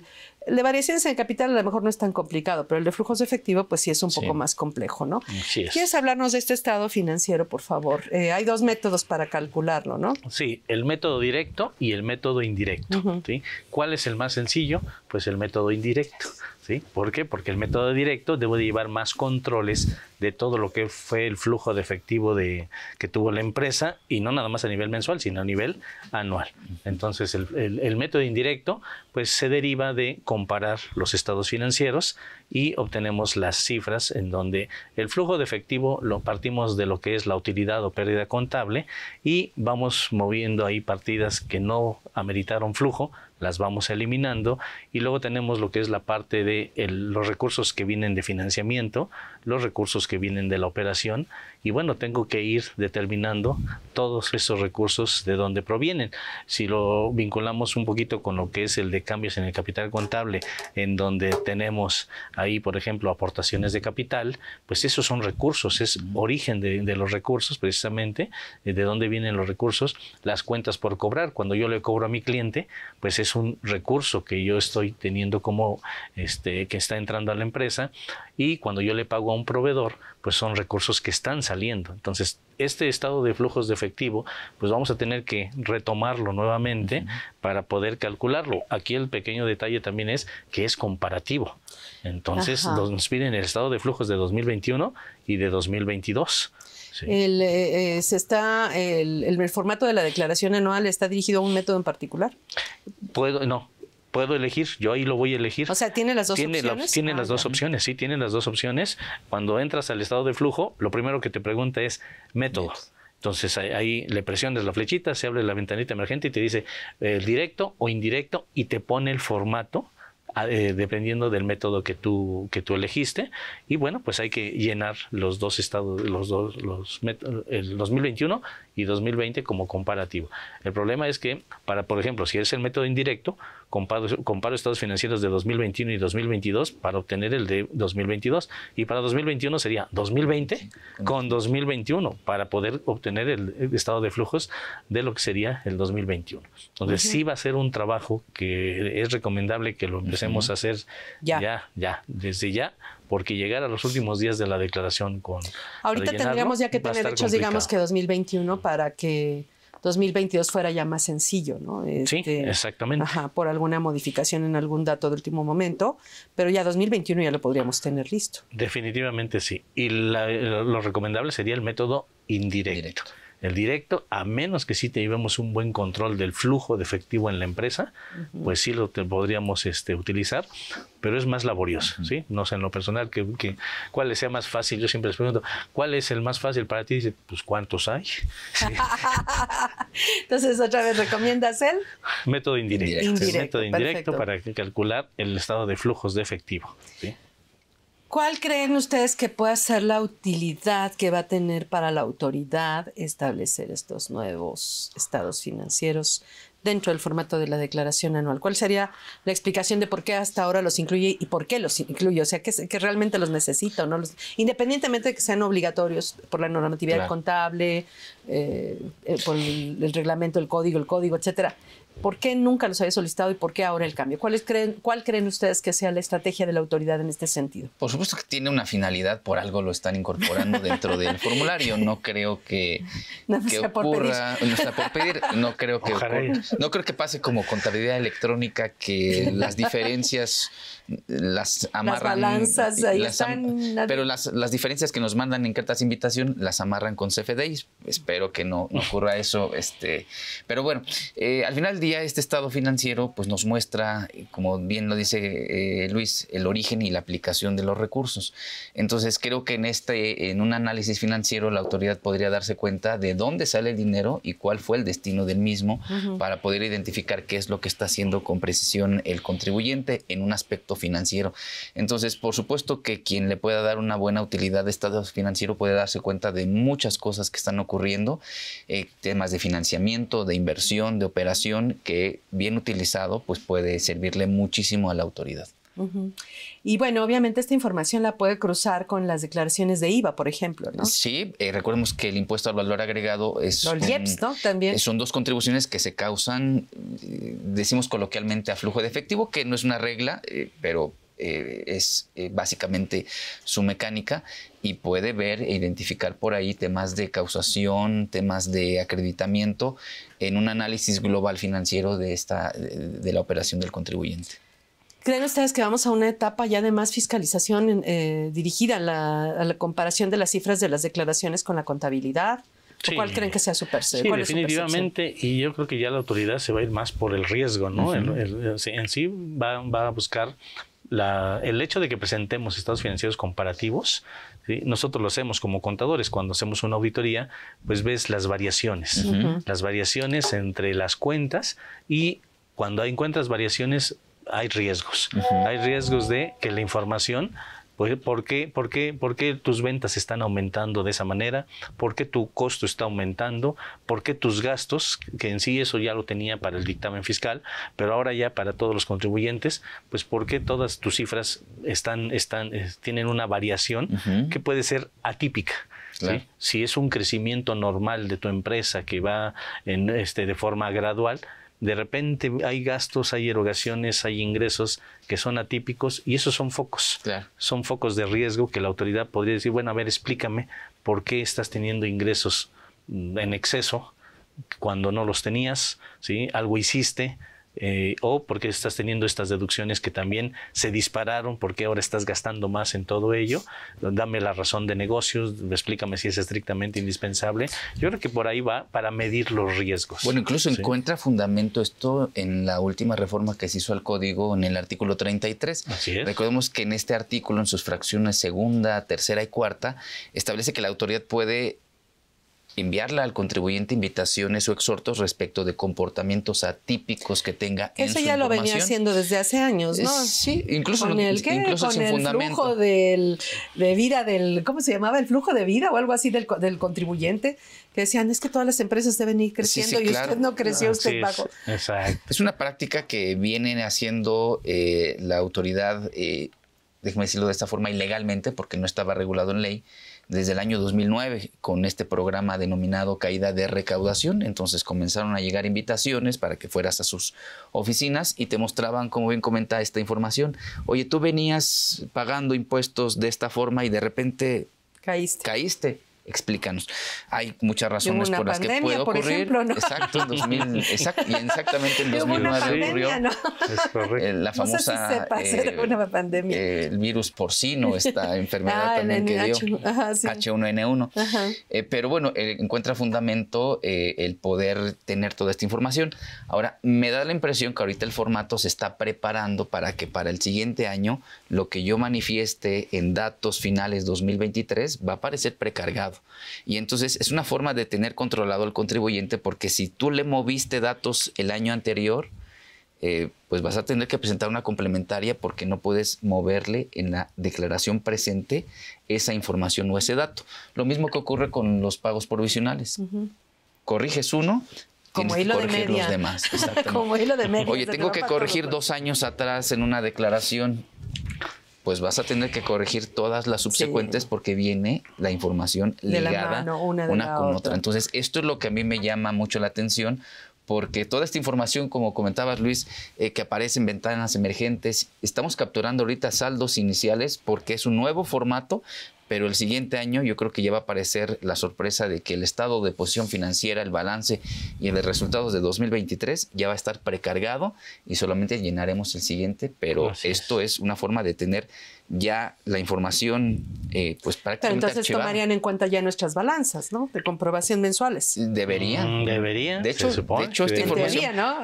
el, de variaciones en capital a lo mejor no es tan complicado, pero el de flujos de efectivo, pues sí es un poco más complejo, ¿no? Sí ¿Quieres hablarnos de este estado financiero, por favor? Eh, hay dos métodos para calcularlo, ¿no? Sí, el método directo y el método indirecto. ¿sí? ¿Cuál es el más sencillo? Pues el método indirecto. ¿Sí? ¿Por qué? Porque el método directo debe llevar más controles de todo lo que fue el flujo de efectivo de, que tuvo la empresa y no nada más a nivel mensual, sino a nivel anual. Entonces, pues, el, método indirecto pues se deriva de comparar los estados financieros y obtenemos las cifras en donde el flujo de efectivo lo partimos de lo que es la utilidad o pérdida contable y vamos moviendo ahí partidas que no ameritaron flujo las vamos eliminando y luego tenemos lo que es la parte de los recursos que vienen de financiamiento, los recursos que vienen de la operación y bueno, tengo que ir determinando todos esos recursos de dónde provienen. Si lo vinculamos un poquito con lo que es el de cambios en el capital contable, en donde tenemos ahí, por ejemplo, aportaciones de capital, pues esos son recursos, es origen de, de los recursos precisamente, eh, de dónde vienen los recursos, las cuentas por cobrar, cuando yo le cobro a mi cliente, pues eso un recurso que yo estoy teniendo como este, que está entrando a la empresa y cuando yo le pago a un proveedor, pues son recursos que están saliendo. Entonces, este estado de flujos de efectivo, pues vamos a tener que retomarlo nuevamente para poder calcularlo. Aquí el pequeño detalle también es que es comparativo. Entonces, nos piden el estado de flujos de 2021 y de 2022. El, eh, eh, se está, el, el, formato de la declaración anual está dirigido a un método en particular. Puedo, no, puedo elegir, yo ahí lo voy a elegir. O sea, tiene las dos opciones. tiene ah, las dos opciones, sí, tiene las dos opciones. Cuando entras al estado de flujo, lo primero que te pregunta es método. Entonces ahí, le presionas la flechita, se abre la ventanita emergente y te dice eh, directo o indirecto y te pone el formato eh, dependiendo del método que tú, que tú elegiste. Y bueno, pues hay que llenar los dos estados, los dos, los, el 2021 y 2020 como comparativo. El problema es que, para, por ejemplo, si es el método indirecto, comparo, estados financieros de 2021 y 2022 para obtener el de 2022. Y para 2021 sería 2020 con 2021 para poder obtener el estado de flujos de lo que sería el 2021. Entonces sí va a ser un trabajo que es recomendable que lo empecemos a hacer ya. ya, desde ya, porque llegar a los últimos días de la declaración con... Ahorita tendríamos ya que tener hechos, digamos que 2021 para que 2022 fuera ya más sencillo, ¿no? sí, este, exactamente. Ajá, por alguna modificación en algún dato de último momento, pero ya 2021 ya lo podríamos tener listo. Definitivamente sí. Y eh, lo recomendable sería el método indirecto el directo, a menos que sí llevemos un buen control del flujo de efectivo en la empresa, pues sí lo podríamos este, utilizar, pero es más laborioso, ¿sí? No sé, en lo personal, que, cuál sea más fácil, yo siempre les pregunto, ¿cuál es el más fácil para ti? Dice, pues, ¿cuántos hay? (laughs) Entonces, otra vez, ¿recomiendas el? Método indirecto. método indirecto para calcular el estado de flujos de efectivo, ¿Cuál creen ustedes que pueda ser la utilidad que va a tener para la autoridad establecer estos nuevos estados financieros dentro del formato de la declaración anual? ¿Cuál sería la explicación de por qué hasta ahora los incluye y por qué los incluye? O sea, que, realmente los necesito, ¿no? Los, independientemente de que sean obligatorios por la normatividad contable, eh, eh, por el, el, reglamento, el código, el código, etcétera. ¿Por qué nunca los había solicitado y por qué ahora el cambio? ¿Cuál, creen, ¿Cuál creen ustedes que sea la estrategia de la autoridad en este sentido? Por supuesto que tiene una finalidad, por algo lo están incorporando dentro del formulario. No creo que, (laughs) no ocurra, no está por pedir, no creo que no creo que pase como contabilidad electrónica que las diferencias las amarran, las balanzas ahí están, pero las, las, diferencias que nos mandan en cartas de invitación las amarran con CFDI. Espero que no, ocurra eso, este, pero bueno, eh, al final este estado financiero pues, nos muestra, eh, como bien lo dice eh, Luis, el origen y la aplicación de los recursos. Entonces creo que en, este, en un análisis financiero la autoridad podría darse cuenta de dónde sale el dinero y cuál fue el destino del mismo para poder identificar qué es lo que está haciendo con precisión el contribuyente en un aspecto financiero. Entonces, por supuesto que quien le pueda dar una buena utilidad de estado financiero puede darse cuenta de muchas cosas que están ocurriendo, eh, temas de financiamiento, de inversión, de operación que bien utilizado pues puede servirle muchísimo a la autoridad. Y bueno, obviamente esta información la puede cruzar con las declaraciones de IVA, por ejemplo, ¿no? Sí, eh, recordemos que el impuesto al valor agregado es... También. Son dos contribuciones que se causan, eh, decimos coloquialmente, a flujo de efectivo, que no es una regla, eh, pero eh, es eh, básicamente su mecánica y puede ver e identificar por ahí temas de causación, temas de acreditamiento en un análisis global financiero de, esta, de, la operación del contribuyente. ¿Creen ustedes que vamos a una etapa ya de más fiscalización eh, dirigida a la, comparación de las cifras de las declaraciones con la contabilidad? ¿Cuál creen que sea su percepción? Sí, definitivamente, y yo creo que ya la autoridad se va a ir más por el riesgo, ¿no? en sí va, va, a buscar el hecho de que presentemos estados financieros comparativos, nosotros lo hacemos como contadores, cuando hacemos una auditoría, pues ves las variaciones, las variaciones entre las cuentas y cuando hay encuentras variaciones hay riesgos. Hay riesgos de que la información ¿Por, qué, por, qué, tus ventas están aumentando de esa manera? ¿Por qué tu costo está aumentando? ¿Por qué tus gastos, que en sí eso ya lo tenía para el dictamen fiscal, pero ahora ya para todos los contribuyentes, pues por qué todas tus cifras están, están, eh, tienen una variación que puede ser atípica? Si es un crecimiento normal de tu empresa que va este, de forma gradual, de repente hay gastos, hay erogaciones, hay ingresos que son atípicos y esos son focos. Son focos de riesgo que la autoridad podría decir, bueno, a ver, explícame por qué estás teniendo ingresos en exceso cuando no los tenías, ¿sí? Algo hiciste, eh, o porque estás teniendo estas deducciones que también se dispararon, porque ahora estás gastando más en todo ello, dame la razón de negocios, explícame si es estrictamente indispensable. Yo creo que por ahí va para medir los riesgos. Bueno, incluso encuentra fundamento esto en la última reforma que se hizo al código en el artículo 33. Así es. Recordemos que en este artículo, en sus fracciones segunda, tercera y cuarta, establece que la autoridad puede enviarle al contribuyente invitaciones o exhortos respecto de comportamientos atípicos que tenga Eso en su ya lo venía haciendo desde hace años, ¿no? Sí, incluso con el, flujo de vida del ¿cómo se llamaba? El flujo de vida o algo así del, contribuyente que decían, es que todas las empresas deben ir creciendo y usted no creció, usted Es, exacto. Es una práctica que viene haciendo eh, la autoridad eh, déjeme decirlo de esta forma, ilegalmente, porque no estaba regulado en ley, desde el año 2009 con este programa denominado Caída de Recaudación. Entonces comenzaron a llegar invitaciones para que fueras a sus oficinas y te mostraban, como bien comenta esta información, oye, tú venías pagando impuestos de esta forma y de repente caíste. caíste Explícanos. Hay muchas razones por las que puede ocurrir. Exacto, (laughs) en exactamente en 2009 ocurrió la famosa pandemia. el virus porcino, esta (laughs) ah, enfermedad también que dio H1N1. Eh, pero bueno, eh, encuentra fundamento eh, el poder tener toda esta información. Ahora, me da la impresión que ahorita el formato se está preparando para que para el siguiente año lo que yo manifieste en datos finales 2023 va a parecer precargado y entonces es una forma de tener controlado al contribuyente porque si tú le moviste datos el año anterior, eh, pues vas a tener que presentar una complementaria porque no puedes moverle en la declaración presente esa información o ese dato. Lo mismo que ocurre con los pagos provisionales. Corriges uno, y Los demás, (laughs) Como hilo de Oye, tengo que corregir dos años atrás en una declaración pues vas a tener que corregir todas las subsecuentes porque viene la información ligada una, con otra. Entonces, esto es lo que a mí me llama mucho la atención porque toda esta información, como comentabas Luis, eh, que aparece en ventanas emergentes, estamos capturando ahorita saldos iniciales porque es un nuevo formato pero el siguiente año yo creo que ya va a aparecer la sorpresa de que el estado de posición financiera, el balance y de resultados de 2023 ya va a estar precargado y solamente llenaremos el siguiente, pero esto es. una forma de tener ya la información eh, pues prácticamente Pero entonces tomarían en cuenta ya nuestras balanzas, ¿no? De comprobación mensuales. Deberían. Mm, deberían. De hecho, de hecho esta,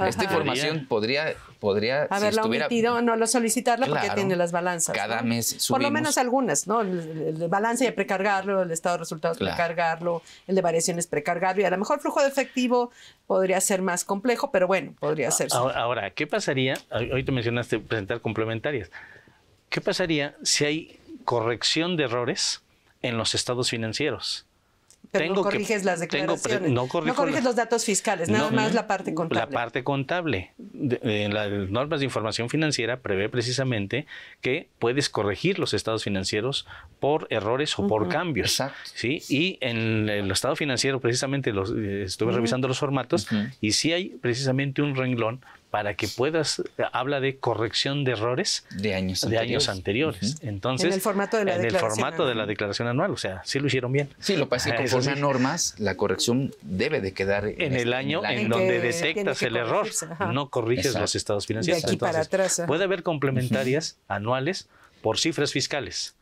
esta información podría podría... Haberla omitido, no lo solicitarla porque tiene las balanzas. Cada mes Por lo menos algunas, ¿no? El, balance de precargarlo, el estado de resultados precargarlo, el de variaciones precargarlo y a lo mejor flujo de efectivo podría ser más complejo, pero bueno, podría ser. Ahora, ahora, ¿qué pasaría? Hoy te mencionaste presentar complementarias. ¿Qué pasaría si hay corrección de errores en los estados financieros? Pero no corriges las declaraciones. no, corriges los datos fiscales, nada más la parte contable. La parte contable. Eh, las normas de información financiera prevé precisamente que puedes corregir los estados financieros por errores o por cambios. ¿sí? Y en el estado financiero, precisamente, los, eh, estuve revisando los formatos y sí hay precisamente un renglón para que puedas, eh, habla de corrección de errores de años anteriores. De años anteriores. Entonces, en el formato, de la, en el formato de la, declaración anual, o sea, sí lo hicieron bien. Sí, lo pasa (laughs) conforme a normas, la corrección debe de quedar en, este, el año en, donde detectas el error, no corriges los estados financieros. puede haber complementarias anuales por cifras fiscales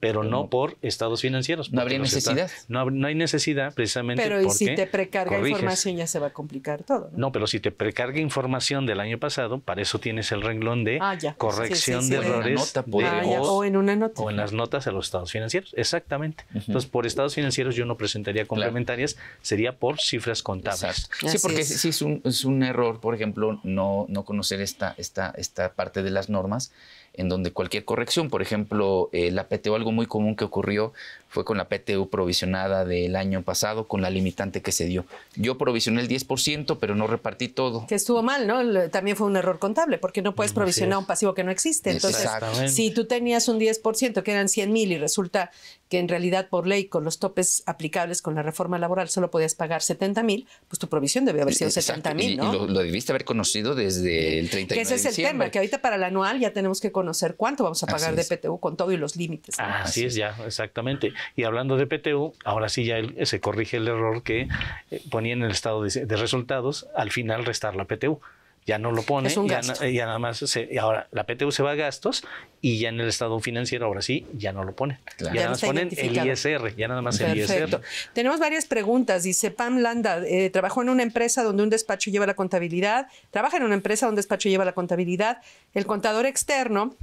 pero no, por estados financieros. No habría necesidad. no, hay necesidad precisamente pero, si te precarga información ya se va a complicar todo. ¿no? pero si te precarga información del año pasado, para eso tienes el renglón de ah, corrección de errores. Ah, o, en una nota. O en las notas a los estados financieros, exactamente. Entonces, por estados financieros yo no presentaría complementarias, sería por cifras contables. Sí, porque sí es un, error, por ejemplo, no, no conocer esta, esta, esta parte de las normas en donde cualquier corrección, por ejemplo, eh, el la o algo muy común que ocurrió fue con la PTU provisionada del año pasado, con la limitante que se dio. Yo provisioné el 10%, pero no repartí todo. Que estuvo mal, ¿no? También fue un error contable, porque no puedes provisionar un pasivo que no existe. Entonces, si tú tenías un 10%, que eran 100 mil, y resulta que en realidad por ley, con los topes aplicables con la reforma laboral, solo podías pagar 70 mil, pues tu provisión debió haber sido 70 mil, ¿no? Y, lo, debiste haber conocido desde el 31 de ese de Ese es el tema, que ahorita para el anual ya tenemos que conocer cuánto vamos a pagar de PTU con todo y los límites. Así es, ya, exactamente. Y hablando de PTU, ahora sí ya eh, se corrige el error que eh, ponía en el estado de, resultados al final restar la PTU. Ya no lo pone, ya, nada ahora la PTU se va a gastos y ya en el estado financiero, ahora sí, ya no lo pone. Ya, no nada más ponen el ISR, ya nada más Tenemos varias preguntas. Dice Pam Landa, eh, trabajó en una empresa donde un despacho lleva la contabilidad, trabaja en una empresa donde un despacho lleva la contabilidad, el contador externo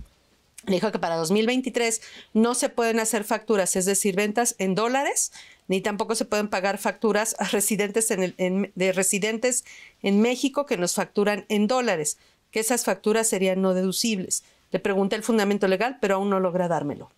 dijo que para 2023 no se pueden hacer facturas, es decir, ventas en dólares, ni tampoco se pueden pagar facturas a residentes de residentes en México que nos facturan en dólares, que esas facturas serían no deducibles. Le pregunté el fundamento legal, pero aún no logra dármelo.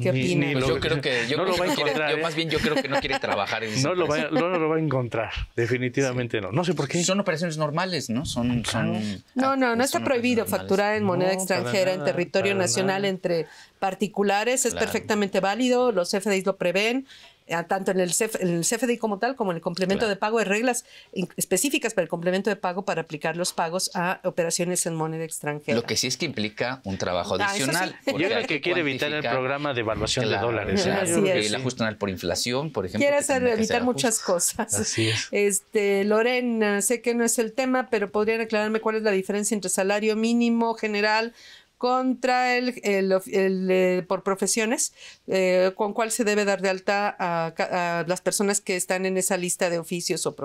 ¿Qué opina? yo creo que yo, no lo va a encontrar, yo más ¿eh? bien yo creo que no quiere trabajar en no lo, no, lo va a encontrar, definitivamente no. No sé por qué. Son operaciones normales, ¿no? Son, ah, No, no, no está prohibido facturar en moneda extranjera en territorio nacional entre particulares, es perfectamente válido, los FDIs lo prevén tanto en el, el, CFDI como tal, como en el complemento de pago, hay reglas específicas para el complemento de pago para aplicar los pagos a operaciones en moneda extranjera. Lo que sí es que implica un trabajo ah, adicional. Yo creo que quiere evitar el programa de evaluación de dólares. El ajuste por inflación, por ejemplo. Quiere evitar muchas cosas. Este, Lorena sé que no es el tema, pero podrían aclararme cuál es la diferencia entre salario mínimo general contra el, eh, por profesiones, eh, con cuál se debe dar de alta a, las personas que están en esa lista de oficios o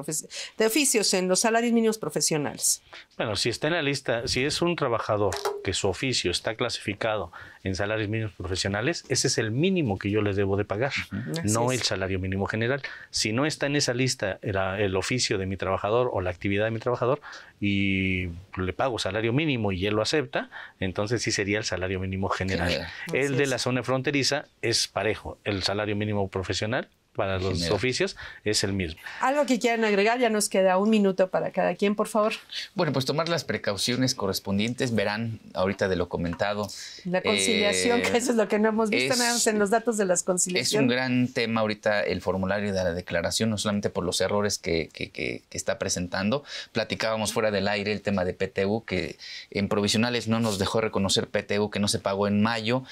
de oficios en los salarios mínimos profesionales. Bueno, si está en la lista, si es un trabajador que su oficio está clasificado en salarios mínimos profesionales, ese es el mínimo que yo le debo de pagar, no el salario mínimo general. Si no está en esa lista era el oficio de mi trabajador o la actividad de mi trabajador y le pago salario mínimo y él lo acepta, entonces sería el salario mínimo general. el de la zona fronteriza es parejo, el salario mínimo profesional para los oficios es el mismo. ¿Algo que quieran agregar? Ya nos queda un minuto para cada quien, por favor. Bueno, pues tomar las precauciones correspondientes, verán ahorita de lo comentado. La conciliación, eh, que eso es lo que no hemos visto nada más en los datos de las conciliaciones. Es un gran tema ahorita el formulario de la declaración, no solamente por los errores que, que está presentando. Platicábamos fuera del aire el tema de PTU, que en provisionales no nos dejó reconocer PTU que no se pagó en mayo,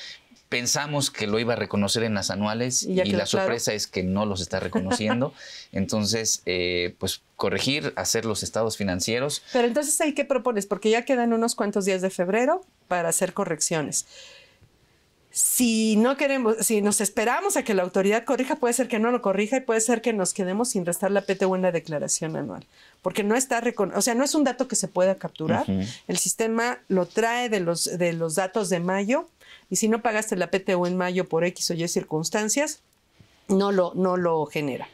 pensamos que lo iba a reconocer en las anuales y, la sorpresa es que no los está reconociendo. (laughs) entonces, eh, pues corregir, hacer los estados financieros. Pero entonces ahí qué propones, porque ya quedan unos cuantos días de febrero para hacer correcciones. Si no queremos, si nos esperamos a que la autoridad corrija, puede ser que no lo corrija y puede ser que nos quedemos sin restar la PTU en la declaración anual, porque no está, o sea, no es un dato que se pueda capturar. El sistema lo trae de los, de los datos de mayo y si no pagaste la PTU en mayo por X o Y circunstancias, no lo, no lo genera.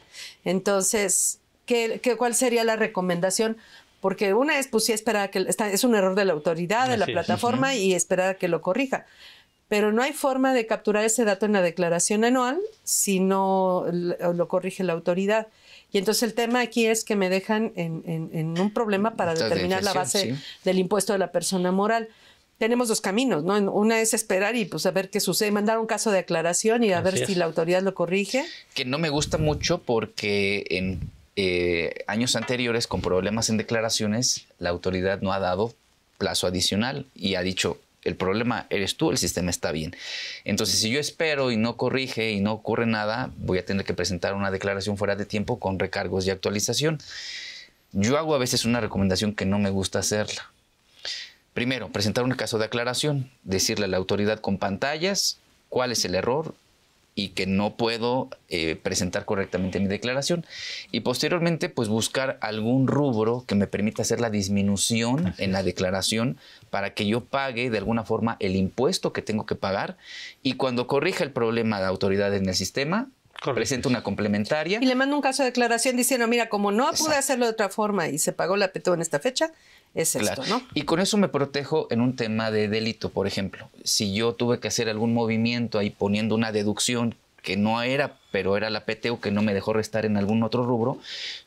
Entonces, ¿qué, cuál sería la recomendación? Porque una es, pues sí, esperar que es un error de la autoridad, de la plataforma y esperar que lo corrija. Pero no hay forma de capturar ese dato en la declaración anual si no lo corrige la autoridad. Y entonces el tema aquí es que me dejan en, un problema para determinar la base del impuesto de la persona moral tenemos dos caminos, ¿no? Una es esperar y pues a ver qué sucede, mandar un caso de aclaración y a ver si la autoridad lo corrige. Que no me gusta mucho porque en eh, años anteriores con problemas en declaraciones, la autoridad no ha dado plazo adicional y ha dicho, el problema eres tú, el sistema está bien. Entonces, si yo espero y no corrige y no ocurre nada, voy a tener que presentar una declaración fuera de tiempo con recargos y actualización. Yo hago a veces una recomendación que no me gusta hacerla Primero, presentar un caso de aclaración, decirle a la autoridad con pantallas cuál es el error y que no puedo eh, presentar correctamente mi declaración. Y posteriormente, pues buscar algún rubro que me permita hacer la disminución en la declaración para que yo pague de alguna forma el impuesto que tengo que pagar y cuando corrija el problema de autoridad en el sistema, presento una complementaria. Y le mando un caso de declaración diciendo, mira, como no pude hacerlo de otra forma y se pagó la PTO en esta fecha, es ¿no? Y con eso me protejo en un tema de delito, por ejemplo. Si yo tuve que hacer algún movimiento ahí poniendo una deducción que no era, pero era la PTU que no me dejó restar en algún otro rubro,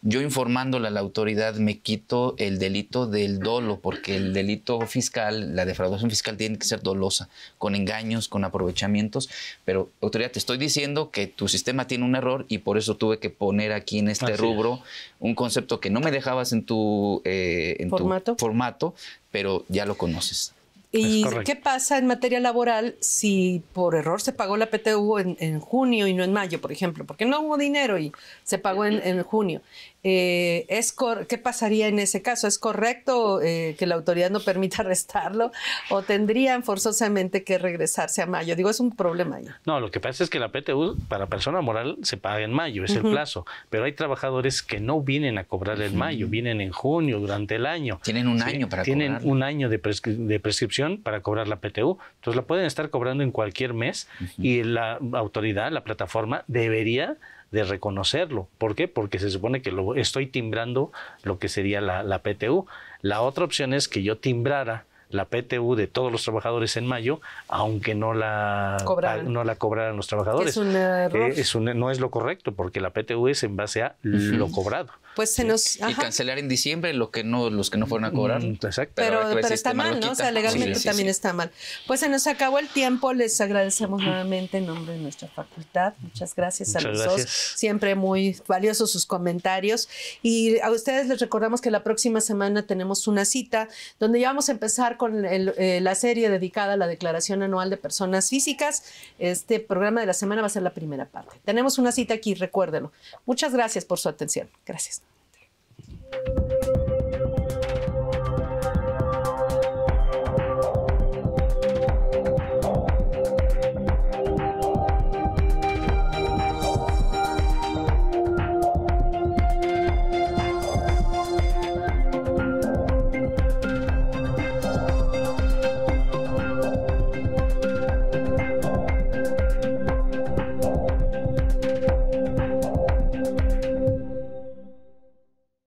yo informándola a la autoridad me quito el delito del dolo, porque el delito fiscal, la defraudación fiscal tiene que ser dolosa, con engaños, con aprovechamientos, pero autoridad, te estoy diciendo que tu sistema tiene un error y por eso tuve que poner aquí en este rubro un concepto que no me dejabas en tu, eh, ¿Formato? tu formato, pero ya lo conoces. ¿Y qué pasa en materia laboral si por error se pagó la PTU en, junio y no en mayo, por ejemplo? Porque no hubo dinero y se pagó en, junio. Eh, es ¿Qué pasaría en ese caso? ¿Es correcto eh, que la autoridad no permita (laughs) restarlo o tendrían forzosamente que regresarse a mayo? Digo, es un problema ya. No, lo que pasa es que la PTU para persona moral se paga en mayo, es el plazo, pero hay trabajadores que no vienen a cobrar en mayo, vienen en junio, durante el año. Tienen un año para Tienen un año de prescripción para cobrar la PTU. Entonces la pueden estar cobrando en cualquier mes y la autoridad, la plataforma, debería de reconocerlo. ¿Por qué? Porque se supone que lo, estoy timbrando lo que sería la, PTU. La otra opción es que yo timbrara la PTU de todos los trabajadores en mayo, aunque no la cobraran, no la los trabajadores. Es un error. Eh, no es lo correcto, porque la PTU es en base a lo cobrado. Pues se nos... Y cancelar en diciembre lo que no, los que no fueron a mm, cobrar. Exacto. Pero, está este mal, ¿no? O sea, legalmente también está mal. Pues se nos acabó el tiempo. Les agradecemos nuevamente en nombre de nuestra facultad. Muchas gracias a los dos. Siempre muy valiosos sus comentarios. Y a ustedes les recordamos que la próxima semana tenemos una cita donde ya vamos a empezar con eh, la serie dedicada a la Declaración Anual de Personas Físicas. Este programa de la semana va a ser la primera parte. Tenemos una cita aquí, recuérdenlo. Muchas gracias por su atención. Gracias. Bye.